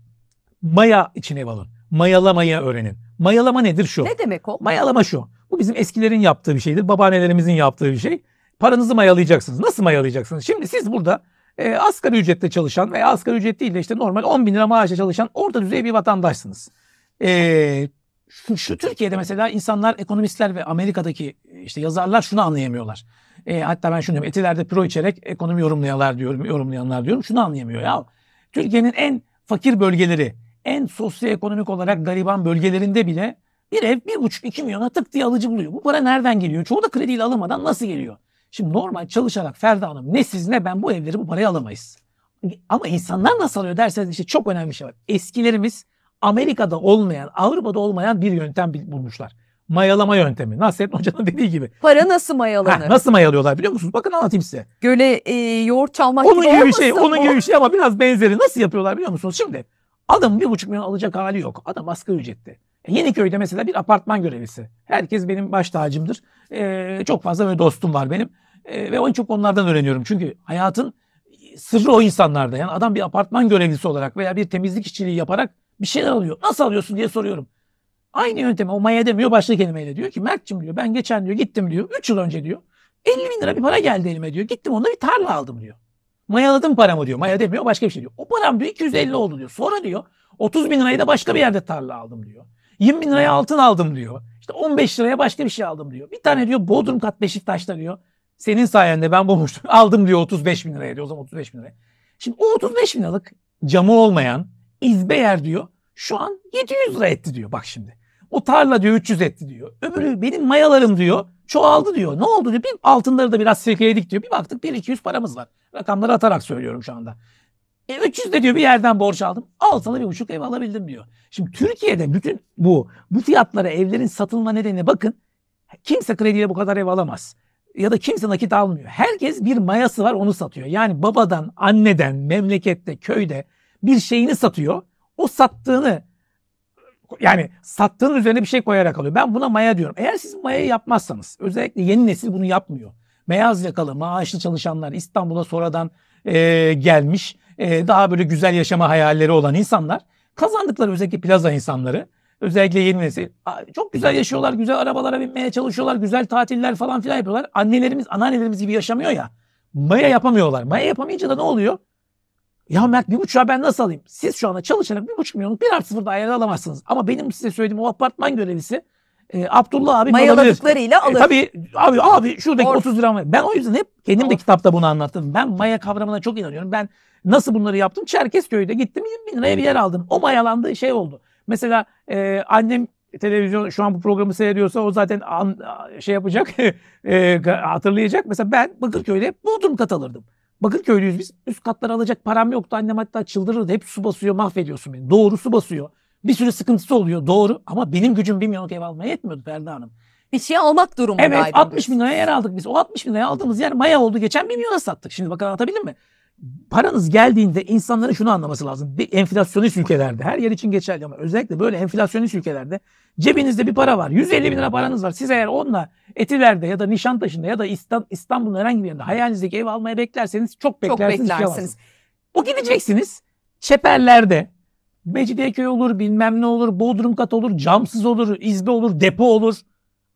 Maya için ev alın. Mayalamaya öğrenin. Mayalama nedir şu? Ne demek o? Mayalama şu. Bu bizim eskilerin yaptığı bir şeydir. Babaannelerimizin yaptığı bir şey. Paranızı mayalayacaksınız. Nasıl mayalayacaksınız? Şimdi siz burada e, asgari ücretle çalışan veya asgari ücret değil de işte normal 10 bin lira maaşla çalışan orta düzey bir vatandaşsınız. E, şu, şu Türkiye'de mesela insanlar ekonomistler ve Amerika'daki e, işte yazarlar şunu anlayamıyorlar. E, hatta ben şunu diyorum etilerde pro içerek ekonomi yorumlayanlar diyorum, yorumlayanlar diyorum şunu anlayamıyor ya. Türkiye'nin en fakir bölgeleri, en sosyoekonomik olarak gariban bölgelerinde bile bir ev bir buçuk iki milyona tık diye alıcı buluyor. Bu para nereden geliyor? Çoğu da krediyle alınmadan nasıl geliyor? Şimdi normal çalışarak Ferda Hanım ne siz ne ben bu evleri bu parayı alamayız. Ama insanlar nasıl alıyor derseniz işte çok önemli bir şey var. Eskilerimiz Amerika'da olmayan, Avrupa'da olmayan bir yöntem bulmuşlar. Mayalama yöntemi. Nasrettin Hoca'nın dediği gibi. Para nasıl mayalanır? Ha, nasıl mayalıyorlar biliyor musunuz? Bakın anlatayım size. Göle e, yoğurt çalmak onun gibi bir şey, Onun gibi bir şey ama biraz benzeri. Nasıl yapıyorlar biliyor musunuz? Şimdi adam bir buçuk milyon alacak hali yok. Adam asgari ücretli. E, Yeni köyde mesela bir apartman görevlisi. Herkes benim baş tacımdır. Ee, çok fazla böyle dostum var benim. Ee, ve onu çok onlardan öğreniyorum. Çünkü hayatın sırrı o insanlarda. Yani adam bir apartman görevlisi olarak veya bir temizlik işçiliği yaparak bir şeyler alıyor. Nasıl alıyorsun diye soruyorum. Aynı yöntemi o maya demiyor başka kelimeyle diyor ki Mert'cim diyor ben geçen diyor gittim diyor 3 yıl önce diyor 50 bin lira bir para geldi elime diyor gittim onda bir tarla aldım diyor. Mayaladım paramı diyor maya demiyor başka bir şey diyor. O param diyor 250 oldu diyor. Sonra diyor 30 bin lirayı da başka bir yerde tarla aldım diyor. 20 bin liraya altın aldım diyor. İşte 15 liraya başka bir şey aldım diyor. Bir tane diyor Bodrum kat Beşiktaş'ta diyor. Senin sayende ben bulmuştum. Aldım diyor 35 bin liraya diyor. O zaman 35 bin liraya. Şimdi o 35 bin liralık camı olmayan yer diyor şu an 700 lira etti diyor bak şimdi. O tarla diyor 300 etti diyor. Öbürü benim mayalarım diyor çoğaldı diyor. Ne oldu diyor. Bir altınları da biraz silkeledik diyor. Bir baktık 1-200 paramız var. Rakamları atarak söylüyorum şu anda. E 300 de diyor bir yerden borç aldım. Altına bir buçuk ev alabildim diyor. Şimdi Türkiye'de bütün bu bu fiyatlara evlerin satılma nedeni bakın. Kimse krediyle bu kadar ev alamaz. Ya da kimse nakit almıyor. Herkes bir mayası var onu satıyor. Yani babadan, anneden, memlekette, köyde bir şeyini satıyor. O sattığını yani sattığın üzerine bir şey koyarak alıyor. Ben buna maya diyorum. Eğer siz maya yapmazsanız özellikle yeni nesil bunu yapmıyor. Beyaz yakalı maaşlı çalışanlar İstanbul'a sonradan e, gelmiş e, daha böyle güzel yaşama hayalleri olan insanlar kazandıkları özellikle plaza insanları özellikle yeni nesil çok güzel yaşıyorlar güzel arabalara binmeye çalışıyorlar güzel tatiller falan filan yapıyorlar. Annelerimiz anneannelerimiz gibi yaşamıyor ya maya yapamıyorlar. Maya yapamayınca da ne oluyor? Ya Mert bir buçuğa ben nasıl alayım? Siz şu anda çalışarak bir buçuk milyonluk bir artı sıfır daire alamazsınız. Ama benim size söylediğim o apartman görevlisi e, Abdullah abi Mayaladıklarıyla alır. E, tabii abi abi şuradaki Or 30 lira mı? Ben o yüzden hep kendim Or de kitapta bunu anlattım. Ben maya kavramına çok inanıyorum. Ben nasıl bunları yaptım? Çerkezköy'de gittim 20 bin liraya bir yer aldım. O mayalandığı şey oldu. Mesela e, annem televizyon şu an bu programı seyrediyorsa o zaten an, şey yapacak e, hatırlayacak. Mesela ben Bakırköy'de Bodrum kat alırdım. Bakırköylüyüz biz. Üst katları alacak param yoktu. Annem hatta çıldırırdı. Hep su basıyor mahvediyorsun beni. Doğru su basıyor. Bir sürü sıkıntısı oluyor doğru. Ama benim gücüm 1 milyonluk ev almaya yetmiyordu Ferda Hanım. Bir şey almak durumunda. Evet 60 bin liraya yer aldık biz. O 60 bin liraya aldığımız yer maya oldu. Geçen 1 milyona sattık. Şimdi bakın anlatabildim mi? paranız geldiğinde insanların şunu anlaması lazım. Bir enflasyonist ülkelerde her yer için geçerli ama özellikle böyle enflasyonist ülkelerde cebinizde bir para var. 150 bin lira paranız var. Siz eğer onunla Etiler'de ya da Nişantaşı'nda ya da İstanbul'un herhangi bir yerinde hayalinizdeki ev almaya beklerseniz çok beklersiniz. Çok beklersiniz. O gideceksiniz çeperlerde Mecidiyeköy olur bilmem ne olur Bodrum kat olur camsız olur izbe olur depo olur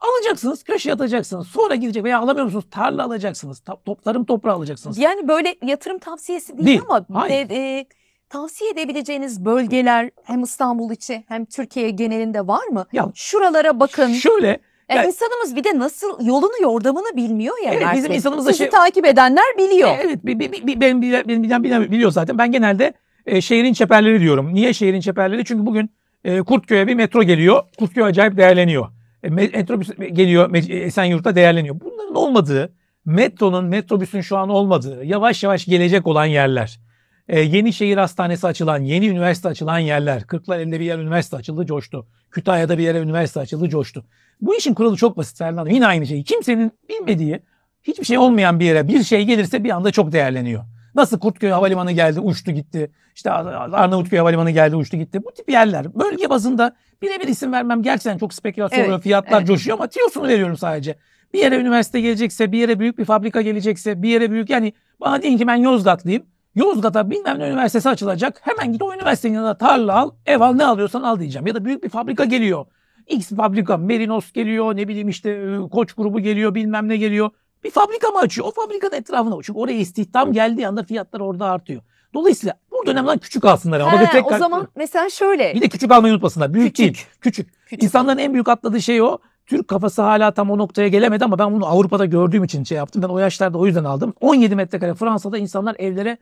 Alacaksınız, köşeye atacaksınız. Sonra gidecek veya alamıyor musunuz? Tarla alacaksınız. toplarım toprağı alacaksınız. Yani böyle yatırım tavsiyesi değil, değil. ama De, e, tavsiye edebileceğiniz bölgeler hem İstanbul içi hem Türkiye genelinde var mı? Ya, Şuralara bakın. Şöyle yani, yani insanımız bir de nasıl yolunu yordamını bilmiyor ya. Evet, bizim insanımız Sizi şey, takip edenler biliyor. Evet, bi, bi, bi, benim, benim bilen, bilen biliyor zaten. Ben genelde e, şehrin çeperleri diyorum. Niye şehrin çeperleri? Çünkü bugün e, Kurtköy'e bir metro geliyor. Kurtköy acayip değerleniyor. E, metrobüs e, geliyor e, Esenyurt'ta değerleniyor. Bunların olmadığı, metronun, metrobüsün şu an olmadığı, yavaş yavaş gelecek olan yerler. E, yeni şehir hastanesi açılan, yeni üniversite açılan yerler. Kırklareli'de bir yer üniversite açıldı, coştu. Kütahya'da bir yere üniversite açıldı, coştu. Bu işin kuralı çok basit Serhan Yine aynı şey. Kimsenin bilmediği, hiçbir şey olmayan bir yere bir şey gelirse bir anda çok değerleniyor. Nasıl Kurtköy Havalimanı geldi uçtu gitti. İşte Arnavutköy Havalimanı geldi uçtu gitti. Bu tip yerler bölge bazında birebir isim vermem gerçekten çok spekülasyon evet, oluyor. Fiyatlar evet. coşuyor ama tiyosunu veriyorum sadece. Bir yere üniversite gelecekse, bir yere büyük bir fabrika gelecekse, bir yere büyük yani bana deyin ki ben Yozgatlıyım. Yozgat'a bilmem ne üniversitesi açılacak. Hemen git o üniversitenin yanına tarla al, ev al, ne alıyorsan al diyeceğim. Ya da büyük bir fabrika geliyor. X fabrika, Merinos geliyor, ne bileyim işte e, Koç grubu geliyor, bilmem ne geliyor. Bir fabrika mı açıyor? O fabrikanın etrafına. Çünkü oraya istihdam geldiği anda fiyatlar orada artıyor. Dolayısıyla bu dönemden küçük alsınlar. Ama He, tek o zaman mesela şöyle. Bir de küçük almayı unutmasınlar. Büyük küçük. değil. Küçük. küçük. İnsanların en büyük atladığı şey o. Türk kafası hala tam o noktaya gelemedi ama ben bunu Avrupa'da gördüğüm için şey yaptım. Ben o yaşlarda o yüzden aldım. 17 metrekare Fransa'da insanlar evlere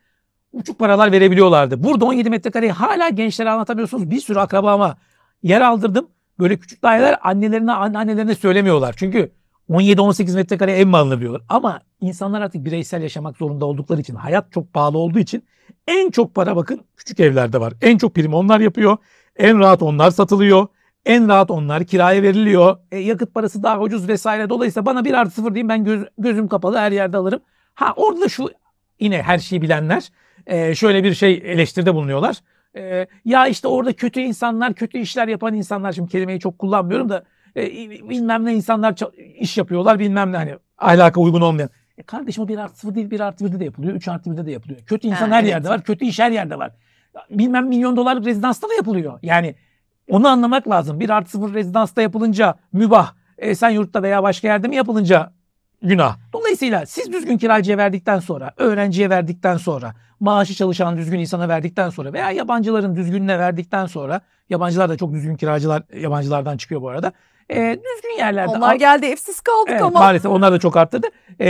uçuk paralar verebiliyorlardı. Burada 17 metrekareyi hala gençlere anlatamıyorsunuz. Bir sürü akrabama yer aldırdım. Böyle küçük daireler annelerine anneannelerine söylemiyorlar. Çünkü 17-18 metrekare ev mi alınır Ama insanlar artık bireysel yaşamak zorunda oldukları için, hayat çok pahalı olduğu için en çok para bakın küçük evlerde var. En çok prim onlar yapıyor. En rahat onlar satılıyor. En rahat onlar kiraya veriliyor. E, yakıt parası daha ucuz vesaire. Dolayısıyla bana bir artı sıfır diyeyim ben göz, gözüm kapalı her yerde alırım. Ha orada şu yine her şeyi bilenler e, şöyle bir şey eleştirde bulunuyorlar. E, ya işte orada kötü insanlar, kötü işler yapan insanlar. Şimdi kelimeyi çok kullanmıyorum da e, bilmem ne insanlar iş yapıyorlar bilmem ne hani ahlaka uygun olmayan. E kardeşim o bir artı sıfır değil bir artı birde de yapılıyor. Üç artı birde de yapılıyor. Kötü insan ha, her evet. yerde var. Kötü iş her yerde var. Bilmem milyon dolarlık rezidansta da yapılıyor. Yani onu anlamak lazım. Bir artı sıfır rezidansta yapılınca mübah. E, sen yurtta veya başka yerde mi yapılınca günah. Dolayısıyla siz düzgün kiracıya verdikten sonra, öğrenciye verdikten sonra, maaşı çalışan düzgün insana verdikten sonra veya yabancıların düzgününe verdikten sonra, yabancılar da çok düzgün kiracılar, yabancılardan çıkıyor bu arada e, düzgün yerlerde. Onlar al... geldi evsiz kaldık evet, ama. Maalesef onlar da çok arttırdı. E,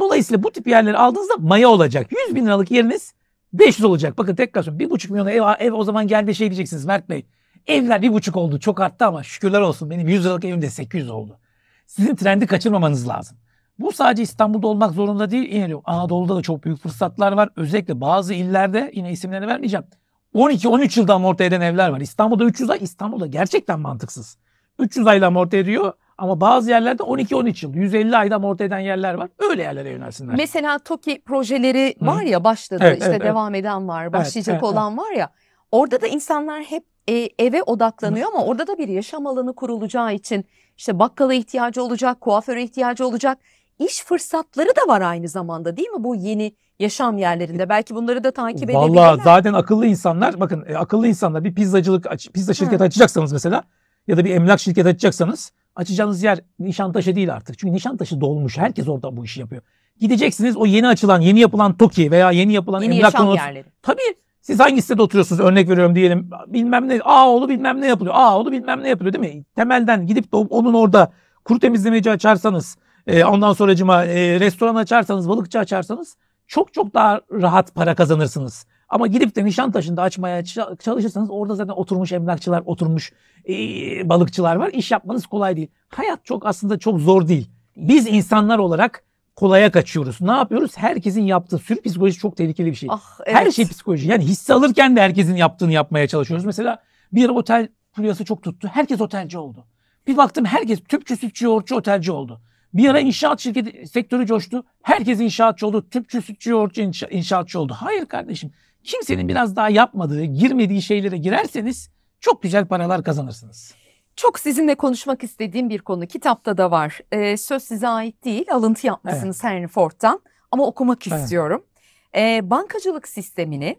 dolayısıyla bu tip yerleri aldığınızda maya olacak. 100 bin liralık yeriniz 500 olacak. Bakın tekrar söylüyorum. 1,5 milyon ev, ev o zaman geldi şey diyeceksiniz Mert Bey. Evler 1,5 oldu çok arttı ama şükürler olsun benim 100 liralık evim de 800 oldu. Sizin trendi kaçırmamanız lazım. Bu sadece İstanbul'da olmak zorunda değil. Yine Anadolu'da da çok büyük fırsatlar var. Özellikle bazı illerde yine isimlerini vermeyeceğim. 12-13 yıldan ortaya eden evler var. İstanbul'da 300 ay İstanbul'da gerçekten mantıksız. 300 ayda amorti ediyor. Ama bazı yerlerde 12-13 yıl, 150 ayda amorti eden yerler var. Öyle yerlere yönelsinler. Mesela TOKİ projeleri var ya başladı. Evet, işte evet, devam evet. eden var, başlayacak evet, evet, olan var ya. Orada da insanlar hep e, eve odaklanıyor ama orada da bir yaşam alanı kurulacağı için işte bakkala ihtiyacı olacak, kuaföre ihtiyacı olacak. İş fırsatları da var aynı zamanda değil mi bu yeni yaşam yerlerinde? Belki bunları da takip edebilirler. Valla zaten akıllı insanlar bakın e, akıllı insanlar bir pizzacılık pizza şirketi Hı. açacaksanız mesela ya da bir emlak şirketi açacaksanız açacağınız yer Nişantaşı değil artık. Çünkü Nişantaşı dolmuş. Herkes orada bu işi yapıyor. Gideceksiniz o yeni açılan, yeni yapılan TOKİ veya yeni yapılan yeni emlak konusu. Yerleri. Tabii siz hangi sitede oturuyorsunuz? Örnek veriyorum diyelim bilmem ne Ağoğlu bilmem ne yapılıyor. Ağoğlu bilmem ne yapılıyor değil mi? Temelden gidip de onun orada kuru temizlemeci açarsanız e, ondan sonracıma e, restoran açarsanız, balıkçı açarsanız çok çok daha rahat para kazanırsınız. Ama gidip de Nişantaşı'nda açmaya çalışırsanız orada zaten oturmuş emlakçılar, oturmuş e, balıkçılar var. İş yapmanız kolay değil. Hayat çok aslında çok zor değil. Biz insanlar olarak kolaya kaçıyoruz. Ne yapıyoruz? Herkesin yaptığı sürü psikoloji çok tehlikeli bir şey. Ah, evet. Her şey psikoloji. Yani hisse alırken de herkesin yaptığını yapmaya çalışıyoruz. Mesela bir otel furyası çok tuttu. Herkes otelci oldu. Bir baktım herkes tüpçü, sütçü, yoğurtçu, otelci oldu. Bir ara inşaat şirketi sektörü coştu. Herkes inşaatçı oldu. Tüpçü, sütçü, yoğurtçu inşaatçı oldu. Hayır kardeşim kimsenin biraz daha yapmadığı, girmediği şeylere girerseniz çok güzel paralar kazanırsınız. Çok sizinle konuşmak istediğim bir konu kitapta da var. Ee, söz size ait değil, alıntı yapmışsınız evet. Henry Ford'dan ama okumak evet. istiyorum. Ee, bankacılık sistemini,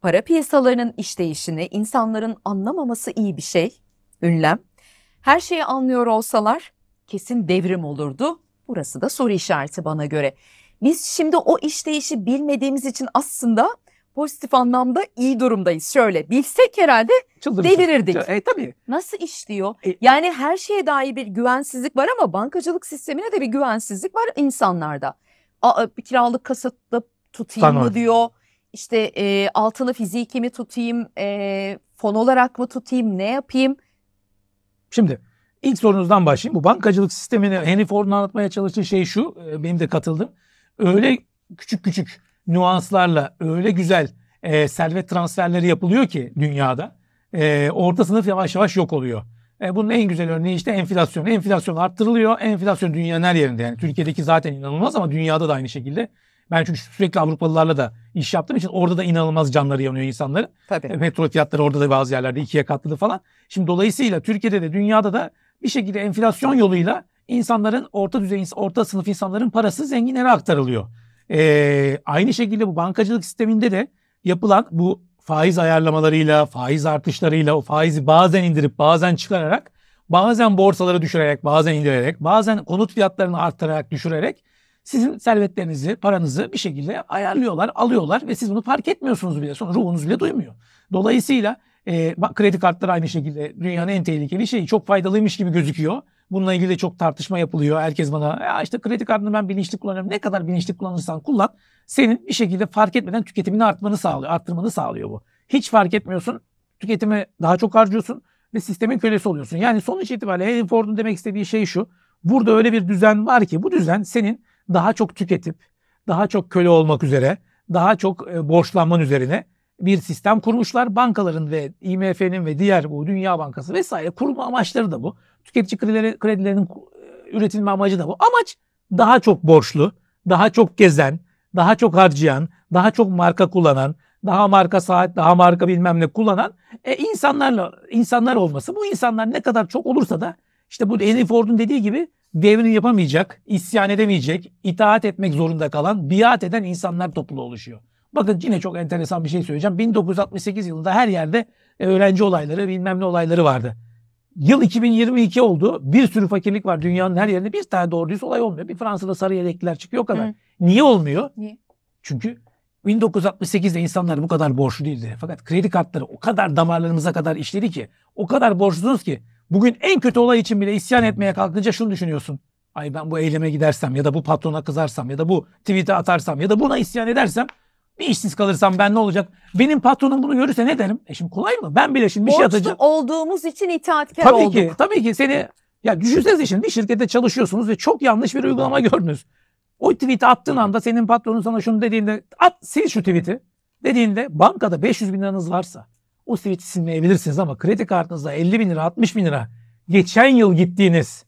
para piyasalarının işleyişini insanların anlamaması iyi bir şey. Ünlem. Her şeyi anlıyor olsalar kesin devrim olurdu. Burası da soru işareti bana göre. Biz şimdi o işleyişi bilmediğimiz için aslında pozitif anlamda iyi durumdayız. Şöyle bilsek herhalde Çıldırmışım. delirirdik. E, tabii. Nasıl işliyor? E, yani her şeye dair bir güvensizlik var ama bankacılık sistemine de bir güvensizlik var insanlarda. A, e, bir kiralık kasıtlı tutayım Sanırım. mı diyor. İşte e, altını fiziki mi tutayım, e, fon olarak mı tutayım, ne yapayım? Şimdi ilk sorunuzdan başlayayım. Bu bankacılık sistemini Henry Ford'un anlatmaya çalıştığı şey şu, e, benim de katıldım. Öyle küçük küçük nüanslarla öyle güzel e, servet transferleri yapılıyor ki dünyada. E, orta sınıf yavaş yavaş yok oluyor. E, bunun en güzel örneği işte enflasyon. Enflasyon arttırılıyor. Enflasyon dünyanın her yerinde yani. Türkiye'deki zaten inanılmaz ama dünyada da aynı şekilde. Ben çünkü sürekli Avrupalılarla da iş yaptığım için orada da inanılmaz canları yanıyor insanların. Tabii. E, petrol fiyatları orada da bazı yerlerde ikiye katladı falan. Şimdi dolayısıyla Türkiye'de de dünyada da bir şekilde enflasyon yoluyla insanların orta düzey orta sınıf insanların parası zenginlere aktarılıyor. E, aynı şekilde bu bankacılık sisteminde de yapılan bu faiz ayarlamalarıyla, faiz artışlarıyla o faizi bazen indirip bazen çıkararak, bazen borsaları düşürerek, bazen indirerek, bazen konut fiyatlarını arttırarak, düşürerek sizin servetlerinizi, paranızı bir şekilde ayarlıyorlar, alıyorlar ve siz bunu fark etmiyorsunuz bile. Sonra ruhunuz bile duymuyor. Dolayısıyla e, kredi kartları aynı şekilde dünyanın en tehlikeli şeyi çok faydalıymış gibi gözüküyor. Bununla ilgili de çok tartışma yapılıyor. Herkes bana ya işte kredi kartını ben bilinçli kullanıyorum. Ne kadar bilinçli kullanırsan kullan senin bir şekilde fark etmeden tüketimini artmanı sağlıyor. Arttırmanı sağlıyor bu. Hiç fark etmiyorsun. Tüketimi daha çok harcıyorsun ve sistemin kölesi oluyorsun. Yani sonuç itibariyle Henry Ford'un demek istediği şey şu. Burada öyle bir düzen var ki bu düzen senin daha çok tüketip daha çok köle olmak üzere daha çok e, borçlanman üzerine bir sistem kurmuşlar. Bankaların ve IMF'nin ve diğer bu Dünya Bankası vesaire kurma amaçları da bu tüketici kredileri, kredilerinin e, üretilme amacı da bu. Amaç daha çok borçlu, daha çok gezen, daha çok harcayan, daha çok marka kullanan, daha marka saat, daha marka bilmem ne kullanan e, insanlarla insanlar olması. Bu insanlar ne kadar çok olursa da işte bu Henry Ford'un dediği gibi devrini yapamayacak, isyan edemeyecek, itaat etmek zorunda kalan, biat eden insanlar topluluğu oluşuyor. Bakın yine çok enteresan bir şey söyleyeceğim. 1968 yılında her yerde e, öğrenci olayları, bilmem ne olayları vardı. Yıl 2022 oldu. Bir sürü fakirlik var dünyanın her yerinde. Bir tane doğru düz olay olmuyor. Bir Fransa'da sarı yelekliler çıkıyor o kadar. Hı. Niye olmuyor? Niye? Çünkü 1968'de insanlar bu kadar borçlu değildi. Fakat kredi kartları o kadar damarlarımıza kadar işledi ki, o kadar borçlusunuz ki bugün en kötü olay için bile isyan etmeye kalkınca şunu düşünüyorsun. Ay ben bu eyleme gidersem ya da bu patrona kızarsam ya da bu tweet'e atarsam ya da buna isyan edersem bir işsiz kalırsam ben ne olacak? Benim patronum bunu görürse ne derim? E şimdi kolay mı? Ben bile şimdi bir şey Borçlu olduğumuz için itaatkar Tabii olduk. ki. Tabii ki seni ya düşünsenize şimdi bir şirkette çalışıyorsunuz ve çok yanlış bir uygulama gördünüz. O tweet'i attığın anda senin patronun sana şunu dediğinde at sil şu tweet'i dediğinde bankada 500 bin liranız varsa o tweet'i silmeyebilirsiniz ama kredi kartınızda 50 bin lira 60 bin lira geçen yıl gittiğiniz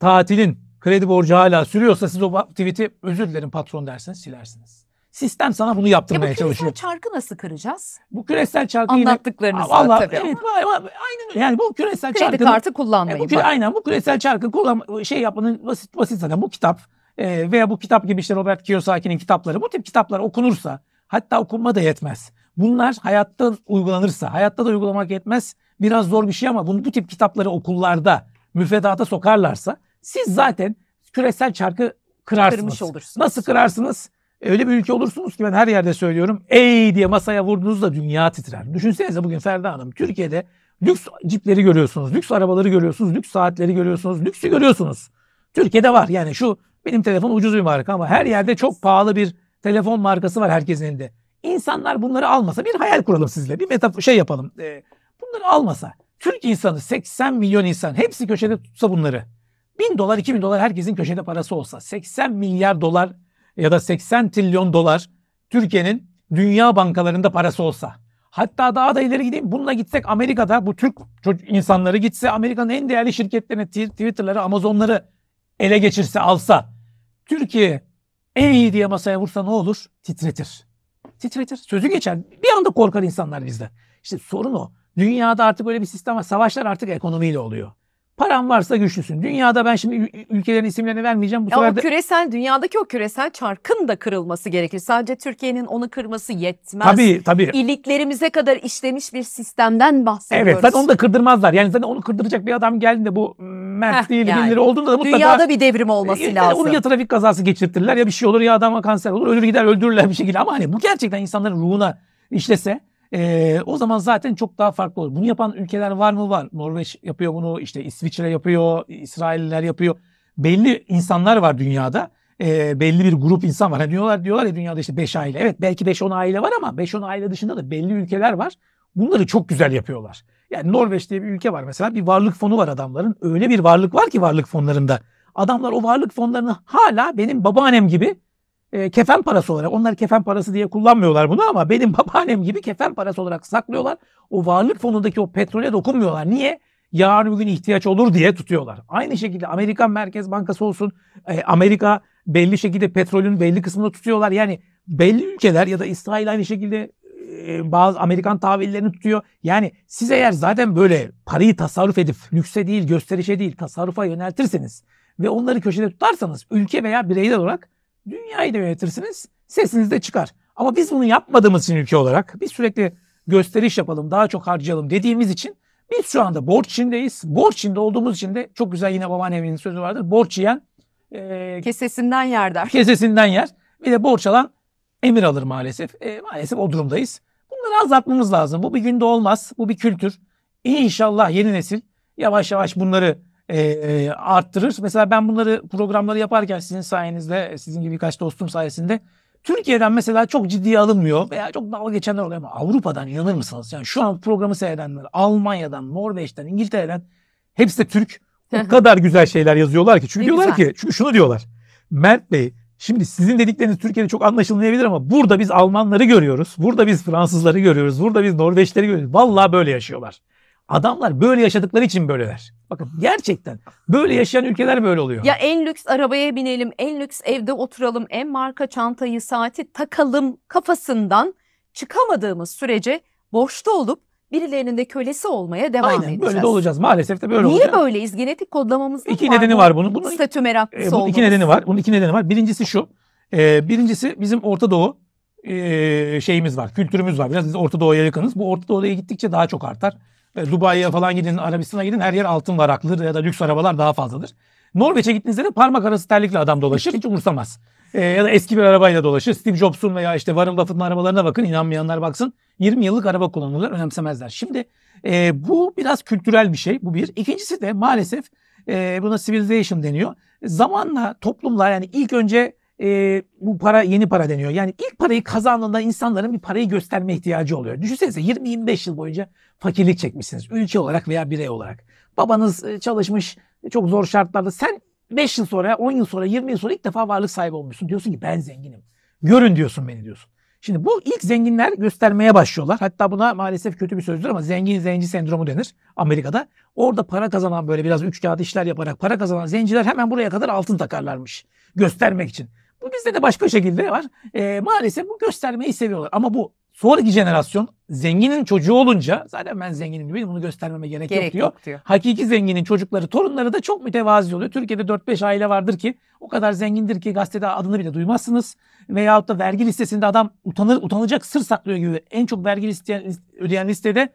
tatilin kredi borcu hala sürüyorsa siz o tweet'i özür dilerim patron dersiniz, silersiniz. Sistem sana bunu yaptırmaya ya bu çalışıyor. Bu küresel çarkı nasıl kıracağız? Bu küresel çarkı Anlattıklarınız yine... Anlattıklarınız var tabii. Evet, ama. aynen öyle. Yani bu küresel çarkı... Kredi kartı kullanmayı. E, bu, aynen bu küresel çarkı kullan, şey yapmanın basit, basit zaten. Bu kitap e, veya bu kitap gibi işte Robert Kiyosaki'nin kitapları. Bu tip kitaplar okunursa hatta okunma da yetmez. Bunlar hayatta uygulanırsa, hayatta da uygulamak yetmez. Biraz zor bir şey ama bunu, bu tip kitapları okullarda, müfredata sokarlarsa siz zaten küresel çarkı kırarsınız. Kırmış olursunuz. Nasıl kırarsınız? Öyle bir ülke olursunuz ki ben her yerde söylüyorum. Ey diye masaya vurduğunuzda dünya titrer. Düşünsenize bugün Ferda Hanım Türkiye'de lüks cipleri görüyorsunuz, lüks arabaları görüyorsunuz, lüks saatleri görüyorsunuz, lüksü görüyorsunuz. Türkiye'de var yani şu benim telefon ucuz bir marka ama her yerde çok pahalı bir telefon markası var herkesin elinde. İnsanlar bunları almasa bir hayal kuralım sizle bir meta şey yapalım. E, bunları almasa Türk insanı 80 milyon insan hepsi köşede tutsa bunları. 1000 dolar 2000 dolar herkesin köşede parası olsa 80 milyar dolar ya da 80 trilyon dolar Türkiye'nin dünya bankalarında parası olsa. Hatta daha da ileri gideyim. Bununla gitsek Amerika'da bu Türk insanları gitse Amerika'nın en değerli şirketlerini Twitter'ları, Amazon'ları ele geçirse alsa Türkiye en iyi diye masaya vursa ne olur? Titretir. Titretir. Sözü geçer. Bir anda korkar insanlar bizden. İşte sorun o. Dünyada artık böyle bir sistem var. Savaşlar artık ekonomiyle oluyor. Param varsa güçlüsün. Dünyada ben şimdi ülkelerin isimlerini vermeyeceğim. Bu ya sefer o de... küresel dünyadaki o küresel çarkın da kırılması gerekir. Sadece Türkiye'nin onu kırması yetmez. Tabii tabii. İliklerimize kadar işlemiş bir sistemden bahsediyoruz. Evet zaten onu da kırdırmazlar. Yani zaten onu kırdıracak bir adam geldiğinde bu Mert Heh, değil yani. birileri olduğunda da mutlaka. Dünyada bir devrim olması e, e lazım. Onu ya trafik kazası geçirtirler ya bir şey olur ya adama kanser olur ölür gider öldürürler bir şekilde. Ama hani bu gerçekten insanların ruhuna işlese e, o zaman zaten çok daha farklı olur. Bunu yapan ülkeler var mı? Var. Norveç yapıyor bunu, işte İsviçre yapıyor, İsrailler yapıyor. Belli insanlar var dünyada. E, belli bir grup insan var. Hani diyorlar diyorlar ya dünyada işte 5 aile. Evet belki 5-10 aile var ama 5-10 aile dışında da belli ülkeler var. Bunları çok güzel yapıyorlar. Yani Norveç diye bir ülke var mesela. Bir varlık fonu var adamların. Öyle bir varlık var ki varlık fonlarında. Adamlar o varlık fonlarını hala benim babaannem gibi e, kefen parası olarak onlar kefen parası diye kullanmıyorlar bunu ama benim babaannem gibi kefen parası olarak saklıyorlar. O varlık fonundaki o petrole dokunmuyorlar. Niye? Yarın bir gün ihtiyaç olur diye tutuyorlar. Aynı şekilde Amerikan Merkez Bankası olsun e, Amerika belli şekilde petrolün belli kısmını tutuyorlar. Yani belli ülkeler ya da İsrail aynı şekilde e, bazı Amerikan tahvillerini tutuyor. Yani siz eğer zaten böyle parayı tasarruf edip lükse değil gösterişe değil tasarrufa yöneltirseniz ve onları köşede tutarsanız ülke veya bireyler olarak dünyayı da yönetirsiniz, sesiniz de çıkar. Ama biz bunu yapmadığımız için ülke olarak biz sürekli gösteriş yapalım, daha çok harcayalım dediğimiz için biz şu anda borç içindeyiz. Borç içinde olduğumuz için de çok güzel yine babaannemin sözü vardır. Borç yiyen e, kesesinden yer der. Kesesinden yer. Bir de borç alan emir alır maalesef. E, maalesef o durumdayız. Bunları azaltmamız lazım. Bu bir günde olmaz. Bu bir kültür. İnşallah yeni nesil yavaş yavaş bunları e, arttırır. Mesela ben bunları programları yaparken sizin sayenizde, sizin gibi birkaç dostum sayesinde Türkiye'den mesela çok ciddiye alınmıyor veya çok dalga geçenler oluyor ama Avrupa'dan inanır mısınız? Yani şu an programı seyredenler Almanya'dan, Norveç'ten, İngiltere'den hepsi de Türk. O kadar güzel şeyler yazıyorlar ki. Çünkü ne diyorlar güzel. ki, çünkü şunu diyorlar. Mert Bey Şimdi sizin dedikleriniz Türkiye'de çok anlaşılmayabilir ama burada biz Almanları görüyoruz. Burada biz Fransızları görüyoruz. Burada biz Norveçleri görüyoruz. Vallahi böyle yaşıyorlar. Adamlar böyle yaşadıkları için böyleler. Bakın gerçekten böyle yaşayan ülkeler böyle oluyor. Ya en lüks arabaya binelim, en lüks evde oturalım, en marka çantayı, saati takalım kafasından çıkamadığımız sürece borçlu olup birilerinin de kölesi olmaya devam Aynen, edeceğiz. böyle de olacağız maalesef de böyle Niye olacağız. Niye böyleyiz? Genetik kodlamamızda İki var nedeni mı? var bunun. bunun Statü meraklısı e, bunun iki nedeni var. Bunun iki nedeni var. Birincisi şu. E, birincisi bizim Orta Doğu e, şeyimiz var, kültürümüz var. Biraz biz Orta Doğu'ya yakınız. Bu Orta Doğu'ya gittikçe daha çok artar. E, Dubai'ye falan gidin, Arabistan'a gidin her yer altın varaklıdır ya da lüks arabalar daha fazladır. Norveç'e gittiğinizde de parmak arası terlikle adam dolaşır hiç umursamaz. E, ya da eski bir arabayla dolaşır. Steve Jobs'un veya işte Warren Buffett'ın arabalarına bakın inanmayanlar baksın. 20 yıllık araba kullanırlar önemsemezler. Şimdi e, bu biraz kültürel bir şey bu bir. İkincisi de maalesef e, buna civilization deniyor. Zamanla toplumlar yani ilk önce e, bu para yeni para deniyor. Yani ilk parayı kazandığında insanların bir parayı gösterme ihtiyacı oluyor. Düşünsenize 20-25 yıl boyunca fakirlik çekmişsiniz. Ülke olarak veya birey olarak. Babanız çalışmış çok zor şartlarda. Sen 5 yıl sonra, 10 yıl sonra, 20 yıl sonra ilk defa varlık sahibi olmuşsun. Diyorsun ki ben zenginim. Görün diyorsun beni diyorsun. Şimdi bu ilk zenginler göstermeye başlıyorlar. Hatta buna maalesef kötü bir sözdür ama zengin zenci sendromu denir Amerika'da. Orada para kazanan böyle biraz üç kağıt işler yaparak para kazanan zenciler hemen buraya kadar altın takarlarmış. Göstermek için. Bu bizde de başka şekilde var. E, maalesef bu göstermeyi seviyorlar. Ama bu sonraki jenerasyon zenginin çocuğu olunca zaten ben zenginim gibi bunu göstermeme gerek, gerek yok, diyor. yok diyor. Hakiki zenginin çocukları, torunları da çok mütevazi oluyor. Türkiye'de 4-5 aile vardır ki o kadar zengindir ki gazetede adını bile duymazsınız. Veyahut da vergi listesinde adam utanır, utanacak sır saklıyor gibi en çok vergi isteyen, ödeyen listede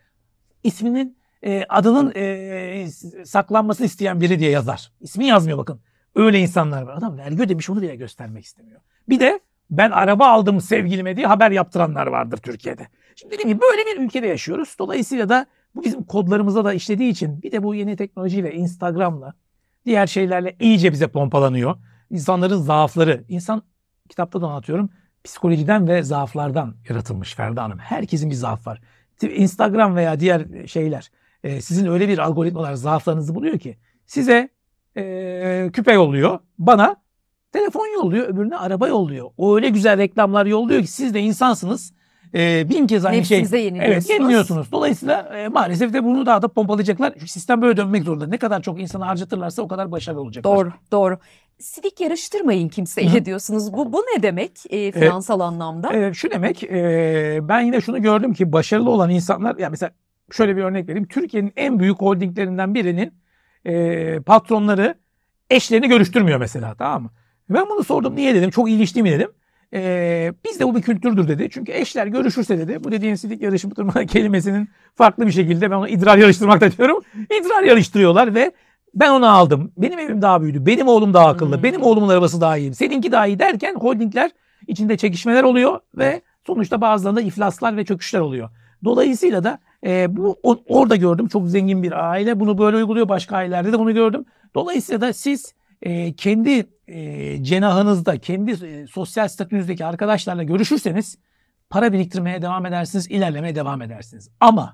isminin e, adının e, saklanmasını isteyen biri diye yazar. İsmi yazmıyor bakın. Öyle insanlar var. Adam vergi ödemiş onu bile göstermek istemiyor. Bir de ben araba aldım sevgilime diye haber yaptıranlar vardır Türkiye'de. Şimdi dediğim gibi böyle bir ülkede yaşıyoruz. Dolayısıyla da bu bizim kodlarımıza da işlediği için bir de bu yeni teknolojiyle, Instagram'la, diğer şeylerle iyice bize pompalanıyor. İnsanların zaafları, İnsan kitapta da anlatıyorum, psikolojiden ve zaaflardan yaratılmış Ferda Hanım. Herkesin bir zaaf var. Instagram veya diğer şeyler e, sizin öyle bir algoritmalar zaaflarınızı buluyor ki size e, küpe yolluyor bana. Telefon yolluyor, öbürüne araba yolluyor. O öyle güzel reklamlar yolluyor ki siz de insansınız. E, bin kez aynı şey. Nefsinize şey. yeniliyorsunuz. Evet yeniliyorsunuz. Dolayısıyla e, maalesef de bunu daha da pompalayacaklar. Çünkü sistem böyle dönmek zorunda. Ne kadar çok insanı harcatırlarsa o kadar başarılı olacaklar. Doğru, doğru. Silik yarıştırmayın kimseyle diyorsunuz. Bu bu ne demek e, finansal e, anlamda? E, şu demek, e, ben yine şunu gördüm ki başarılı olan insanlar, yani mesela şöyle bir örnek vereyim. Türkiye'nin en büyük holdinglerinden birinin e, patronları eşlerini görüştürmüyor mesela tamam mı? Ben bunu sordum niye dedim çok ilişti mi dedim. E, bizde bu bir kültürdür dedi. Çünkü eşler görüşürse dedi bu dediğin silik yarıştırma kelimesinin farklı bir şekilde ben onu idrar yarıştırmak da diyorum. İdrar yarıştırıyorlar ve ben onu aldım. Benim evim daha büyüdü. Benim oğlum daha akıllı. Hmm. Benim oğlumun arabası daha iyi. Seninki daha iyi derken holdingler içinde çekişmeler oluyor ve sonuçta bazılarında iflaslar ve çöküşler oluyor. Dolayısıyla da e, bu o, orada gördüm çok zengin bir aile bunu böyle uyguluyor başka ailelerde de bunu gördüm. Dolayısıyla da siz e, kendi e, cenahınızda, kendi e, sosyal statünüzdeki arkadaşlarla görüşürseniz para biriktirmeye devam edersiniz, ilerlemeye devam edersiniz. Ama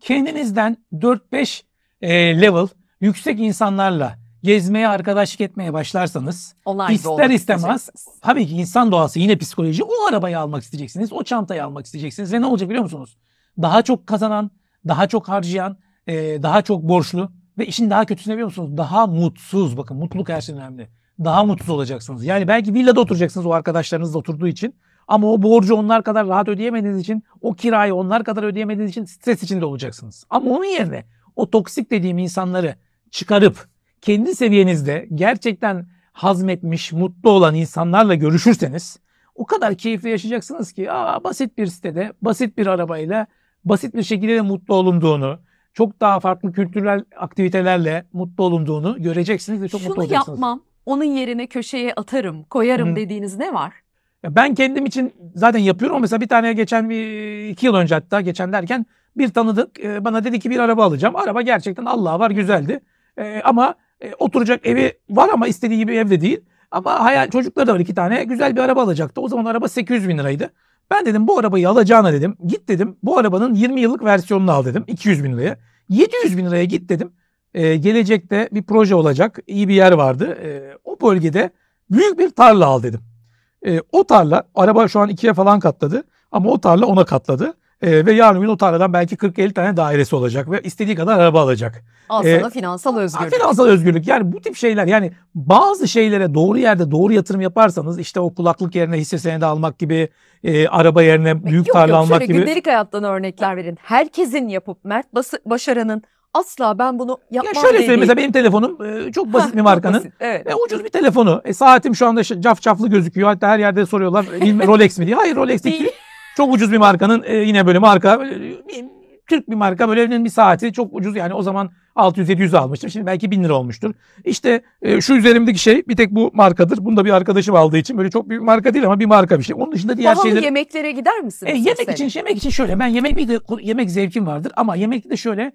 kendinizden 4-5 e, level yüksek insanlarla gezmeye, arkadaşlık etmeye başlarsanız Olay ister istemez tabii ki insan doğası yine psikoloji o arabayı almak isteyeceksiniz, o çantayı almak isteyeceksiniz ve ne olacak biliyor musunuz? daha çok kazanan, daha çok harcayan, e, daha çok borçlu ve işin daha kötüsünü biliyor musunuz? Daha mutsuz. Bakın mutluluk her şeyden önemli. Daha mutsuz olacaksınız. Yani belki villada oturacaksınız o arkadaşlarınızla oturduğu için. Ama o borcu onlar kadar rahat ödeyemediğiniz için, o kirayı onlar kadar ödeyemediğiniz için stres içinde olacaksınız. Ama onun yerine o toksik dediğim insanları çıkarıp kendi seviyenizde gerçekten hazmetmiş, mutlu olan insanlarla görüşürseniz o kadar keyifli yaşayacaksınız ki aa, basit bir sitede, basit bir arabayla basit bir şekilde de mutlu olunduğunu, çok daha farklı kültürel aktivitelerle mutlu olunduğunu göreceksiniz ve çok Şunu mutlu olacaksınız. Şunu yapmam, onun yerine köşeye atarım, koyarım hı dediğiniz ne var? Ya ben kendim için zaten yapıyorum. Mesela bir tane geçen bir iki yıl önce hatta geçen derken bir tanıdık e, bana dedi ki bir araba alacağım. Araba gerçekten Allah var güzeldi. E, ama e, oturacak evi var ama istediği gibi evde değil. Ama hayal çocukları da var iki tane. Güzel bir araba alacaktı. O zaman araba 800 bin liraydı. Ben dedim bu arabayı alacağına dedim. Git dedim bu arabanın 20 yıllık versiyonunu al dedim. 200 bin liraya. 700 bin liraya git dedim. Ee, gelecekte bir proje olacak. iyi bir yer vardı. Ee, o bölgede büyük bir tarla al dedim. Ee, o tarla araba şu an ikiye falan katladı. Ama o tarla ona katladı. E, ve yarın gün o tarladan belki 40-50 tane dairesi olacak ve istediği kadar araba alacak. Aslında e, finansal özgürlük. Finansal özgürlük yani bu tip şeyler yani bazı şeylere doğru yerde doğru yatırım yaparsanız işte o kulaklık yerine hisse senedi almak gibi e, araba yerine büyük yok, tarla yok, almak gibi. Gündelik hayattan örnekler verin. Herkesin yapıp Mert Bas Başaran'ın asla ben bunu yapmam ya şöyle söyleyeyim mesela benim telefonum e, çok basit bir markanın. basit, evet. E, ucuz bir telefonu. E, saatim şu anda caf caflı gözüküyor. Hatta her yerde soruyorlar e, Rolex mi diye. Hayır Rolex değil. Çok ucuz bir markanın e, yine böyle marka e, Türk bir marka böyle evinin bir saati çok ucuz yani o zaman 600-700 almıştım. Şimdi belki 1000 lira olmuştur. İşte e, şu üzerimdeki şey bir tek bu markadır. Bunu da bir arkadaşım aldığı için böyle çok büyük marka değil ama bir marka bir şey. Onun dışında diğer Pahalı şeyler... yemeklere gider misin? E, yemek sene? için yemek için şöyle ben yemek bir de yemek zevkim vardır ama yemek de şöyle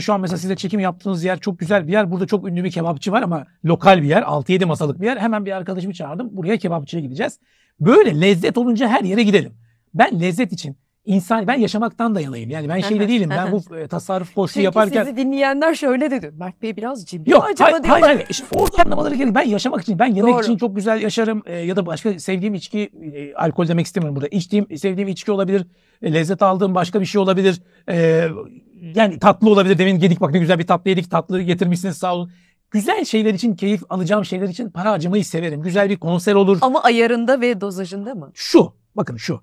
şu an mesela size çekim yaptığınız yer çok güzel bir yer. Burada çok ünlü bir kebapçı var ama lokal bir yer. 6-7 masalık bir yer. Hemen bir arkadaşımı çağırdım. Buraya kebapçıya gideceğiz. Böyle lezzet olunca her yere gidelim. Ben lezzet için insan ben yaşamaktan da yanayım. Yani ben şeyde değilim. Ben bu e, tasarruf koşu yaparken sizi dinleyenler şöyle dedi. Mert Bey biraz cimri Yok, acaba hayır, hayır, hayır. İşte orada anlamaları gerek. Ben yaşamak için, ben yemek Doğru. için çok güzel yaşarım e, ya da başka sevdiğim içki, e, alkol demek istemiyorum burada. İçtiğim, sevdiğim içki olabilir. E, lezzet aldığım başka bir şey olabilir. E, yani tatlı olabilir. Demin yedik bak ne güzel bir tatlı yedik. Tatlı getirmişsiniz sağ olun güzel şeyler için keyif alacağım şeyler için para harcamayı severim. Güzel bir konser olur. Ama ayarında ve dozajında mı? Şu bakın şu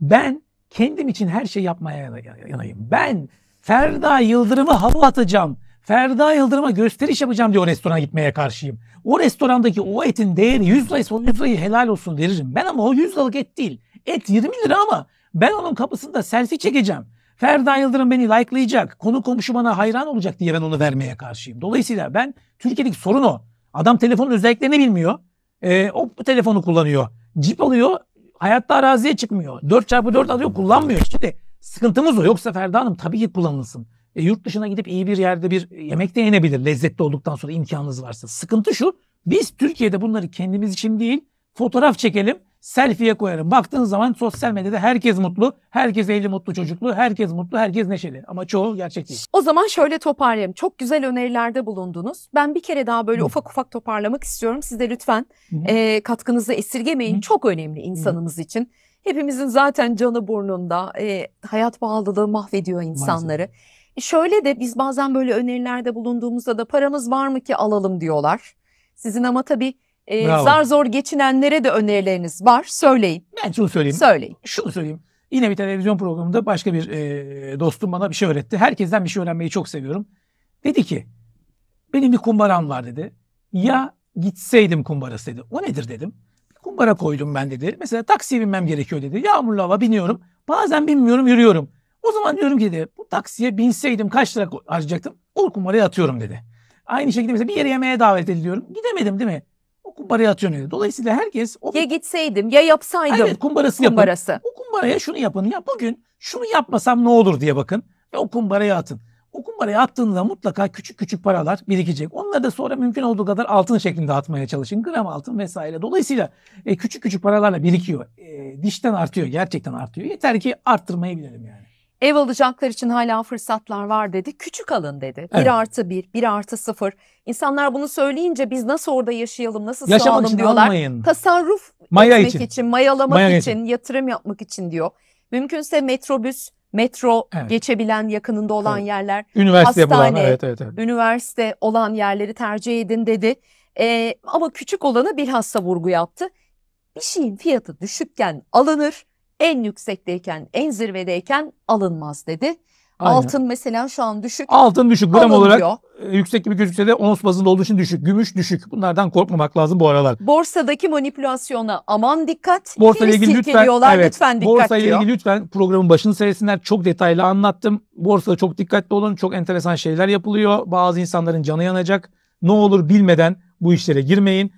ben kendim için her şey yapmaya yanayım. Ben Ferda Yıldırım'ı hava atacağım. Ferda Yıldırım'a gösteriş yapacağım diye o restorana gitmeye karşıyım. O restorandaki o etin değeri 100 liraysa o 100 lirayı helal olsun veririm. Ben ama o 100 liralık et değil. Et 20 lira ama ben onun kapısında selfie çekeceğim. Ferda Yıldırım beni likelayacak. Konu komşu bana hayran olacak diye ben onu vermeye karşıyım. Dolayısıyla ben Türkiye'deki sorun o. Adam telefonun özelliklerini bilmiyor. E, o telefonu kullanıyor. Cip alıyor hayatta araziye çıkmıyor. 4x4 alıyor kullanmıyor. Şimdi sıkıntımız o. Yoksa Ferda Hanım tabii ki kullanılsın. E, yurt dışına gidip iyi bir yerde bir yemek de yenebilir. Lezzetli olduktan sonra imkanınız varsa. Sıkıntı şu. Biz Türkiye'de bunları kendimiz için değil fotoğraf çekelim selfie'ye koyarım. Baktığınız zaman sosyal medyada herkes mutlu, herkes evli mutlu çocuklu, herkes mutlu, herkes neşeli. Ama çoğu gerçek değil. O zaman şöyle toparlayayım. Çok güzel önerilerde bulundunuz. Ben bir kere daha böyle Hı. ufak ufak toparlamak istiyorum. Siz de lütfen Hı. e, katkınızı esirgemeyin. Hı. Çok önemli insanımız Hı. için. Hepimizin zaten canı burnunda. E, hayat pahalılığı mahvediyor insanları. Maalesef. Şöyle de biz bazen böyle önerilerde bulunduğumuzda da paramız var mı ki alalım diyorlar. Sizin ama tabii e, zar zor geçinenlere de önerileriniz var. Söyleyin. Ben şunu söyleyeyim. Söyleyin. Şunu söyleyeyim. Yine bir televizyon programında başka bir e, dostum bana bir şey öğretti. Herkesten bir şey öğrenmeyi çok seviyorum. Dedi ki benim bir kumbaram var dedi. Ya gitseydim kumbarası dedi. O nedir dedim. Kumbara koydum ben dedi. Mesela taksiye binmem gerekiyor dedi. Yağmurlu hava biniyorum. Bazen binmiyorum yürüyorum. O zaman diyorum ki dedi bu taksiye binseydim kaç lira harcayacaktım? O kumbaraya atıyorum dedi. Aynı şekilde mesela bir yere yemeğe davet ediliyorum. Gidemedim değil mi? kumbaraya atıyorsun. Dolayısıyla herkes... O... Ya gitseydim ya yapsaydım. Evet kumbarası kumbarası. yapın. O kumbaraya şunu yapın. Ya bugün şunu yapmasam ne olur diye bakın. Ve o kumbaraya atın. O kumbaraya attığınızda mutlaka küçük küçük paralar birikecek. Onları da sonra mümkün olduğu kadar altın şeklinde atmaya çalışın. Gram altın vesaire. Dolayısıyla e, küçük küçük paralarla birikiyor. E, dişten artıyor. Gerçekten artıyor. Yeter ki arttırmayı bilelim yani. Ev alacaklar için hala fırsatlar var dedi. Küçük alın dedi. Evet. 1 artı 1, 1 artı 0. İnsanlar bunu söyleyince biz nasıl orada yaşayalım, nasıl Yaşamak sığalım diyorlar. Almayın. Tasarruf Maya etmek için. için, mayalamak Maya için, için, yatırım yapmak için diyor. Mümkünse metrobüs, metro evet. geçebilen yakınında olan evet. yerler, üniversite hastane, bulan, evet, evet, evet. üniversite olan yerleri tercih edin dedi. Ee, ama küçük olanı bilhassa vurgu yaptı. Bir şeyin fiyatı düşükken alınır en yüksekteyken, en zirvedeyken alınmaz dedi. Aynen. Altın mesela şu an düşük. Altın düşük gram alınmıyor. olarak e, yüksek gibi gözükse de ons bazında olduğu için düşük. Gümüş düşük. Bunlardan korkmamak lazım bu aralar. Borsadaki manipülasyona aman dikkat. Borsa ile ilgili lütfen, evet, lütfen dikkat borsa ile ilgili lütfen programın başını seyretsinler. Çok detaylı anlattım. Borsada çok dikkatli olun. Çok enteresan şeyler yapılıyor. Bazı insanların canı yanacak. Ne olur bilmeden bu işlere girmeyin.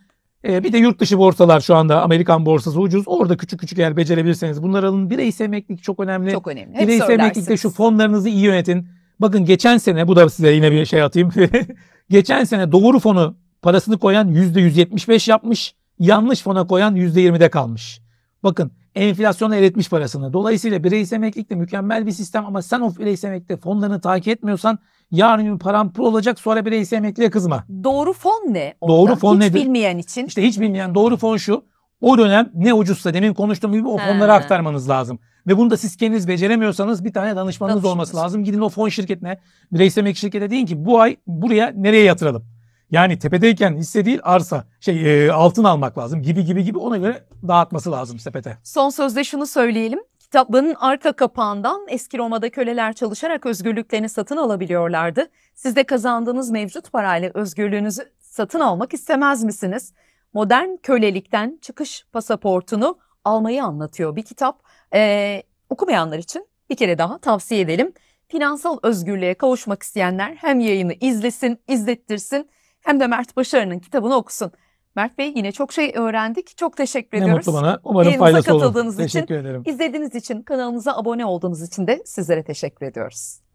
E, bir de yurt dışı borsalar şu anda Amerikan borsası ucuz. Orada küçük küçük eğer becerebilirseniz bunlar alın. Bireysel emeklilik çok önemli. Çok önemli. Bireysel emeklilikte şu fonlarınızı iyi yönetin. Bakın geçen sene bu da size yine bir şey atayım. geçen sene doğru fonu parasını koyan %175 yapmış. Yanlış fona koyan %20'de kalmış. Bakın enflasyona eritmiş parasını. Dolayısıyla bireysel emeklilik de mükemmel bir sistem ama sen o bireysel emeklilikte fonlarını takip etmiyorsan Yarın gün param pul olacak sonra bireysel emekliye kızma. Doğru fon ne? Orada? Doğru fon hiç nedir? Hiç bilmeyen için. İşte hiç bilmeyen doğru fon şu. O dönem ne ucuzsa demin konuştuğum gibi o fonlara aktarmanız lazım. Ve bunu da siz kendiniz beceremiyorsanız bir tane danışmanınız Danışmanız. olması lazım. Gidin o fon şirketine, bireysel emekli şirkete deyin ki bu ay buraya nereye yatıralım? Yani tepedeyken hisse değil arsa şey e, altın almak lazım gibi gibi gibi ona göre dağıtması lazım sepete. Son sözde şunu söyleyelim. Kitabın arka kapağından eski Roma'da köleler çalışarak özgürlüklerini satın alabiliyorlardı. Siz de kazandığınız mevcut parayla özgürlüğünüzü satın almak istemez misiniz? Modern kölelikten çıkış pasaportunu almayı anlatıyor bir kitap. Ee, okumayanlar için bir kere daha tavsiye edelim. Finansal özgürlüğe kavuşmak isteyenler hem yayını izlesin, izlettirsin hem de Mert Başarı'nın kitabını okusun. Mert Bey yine çok şey öğrendik. Çok teşekkür ne ediyoruz. Ne mutlu bana. Umarım Yerimize olur. Teşekkür için, ederim. İzlediğiniz için, kanalımıza abone olduğunuz için de sizlere teşekkür ediyoruz.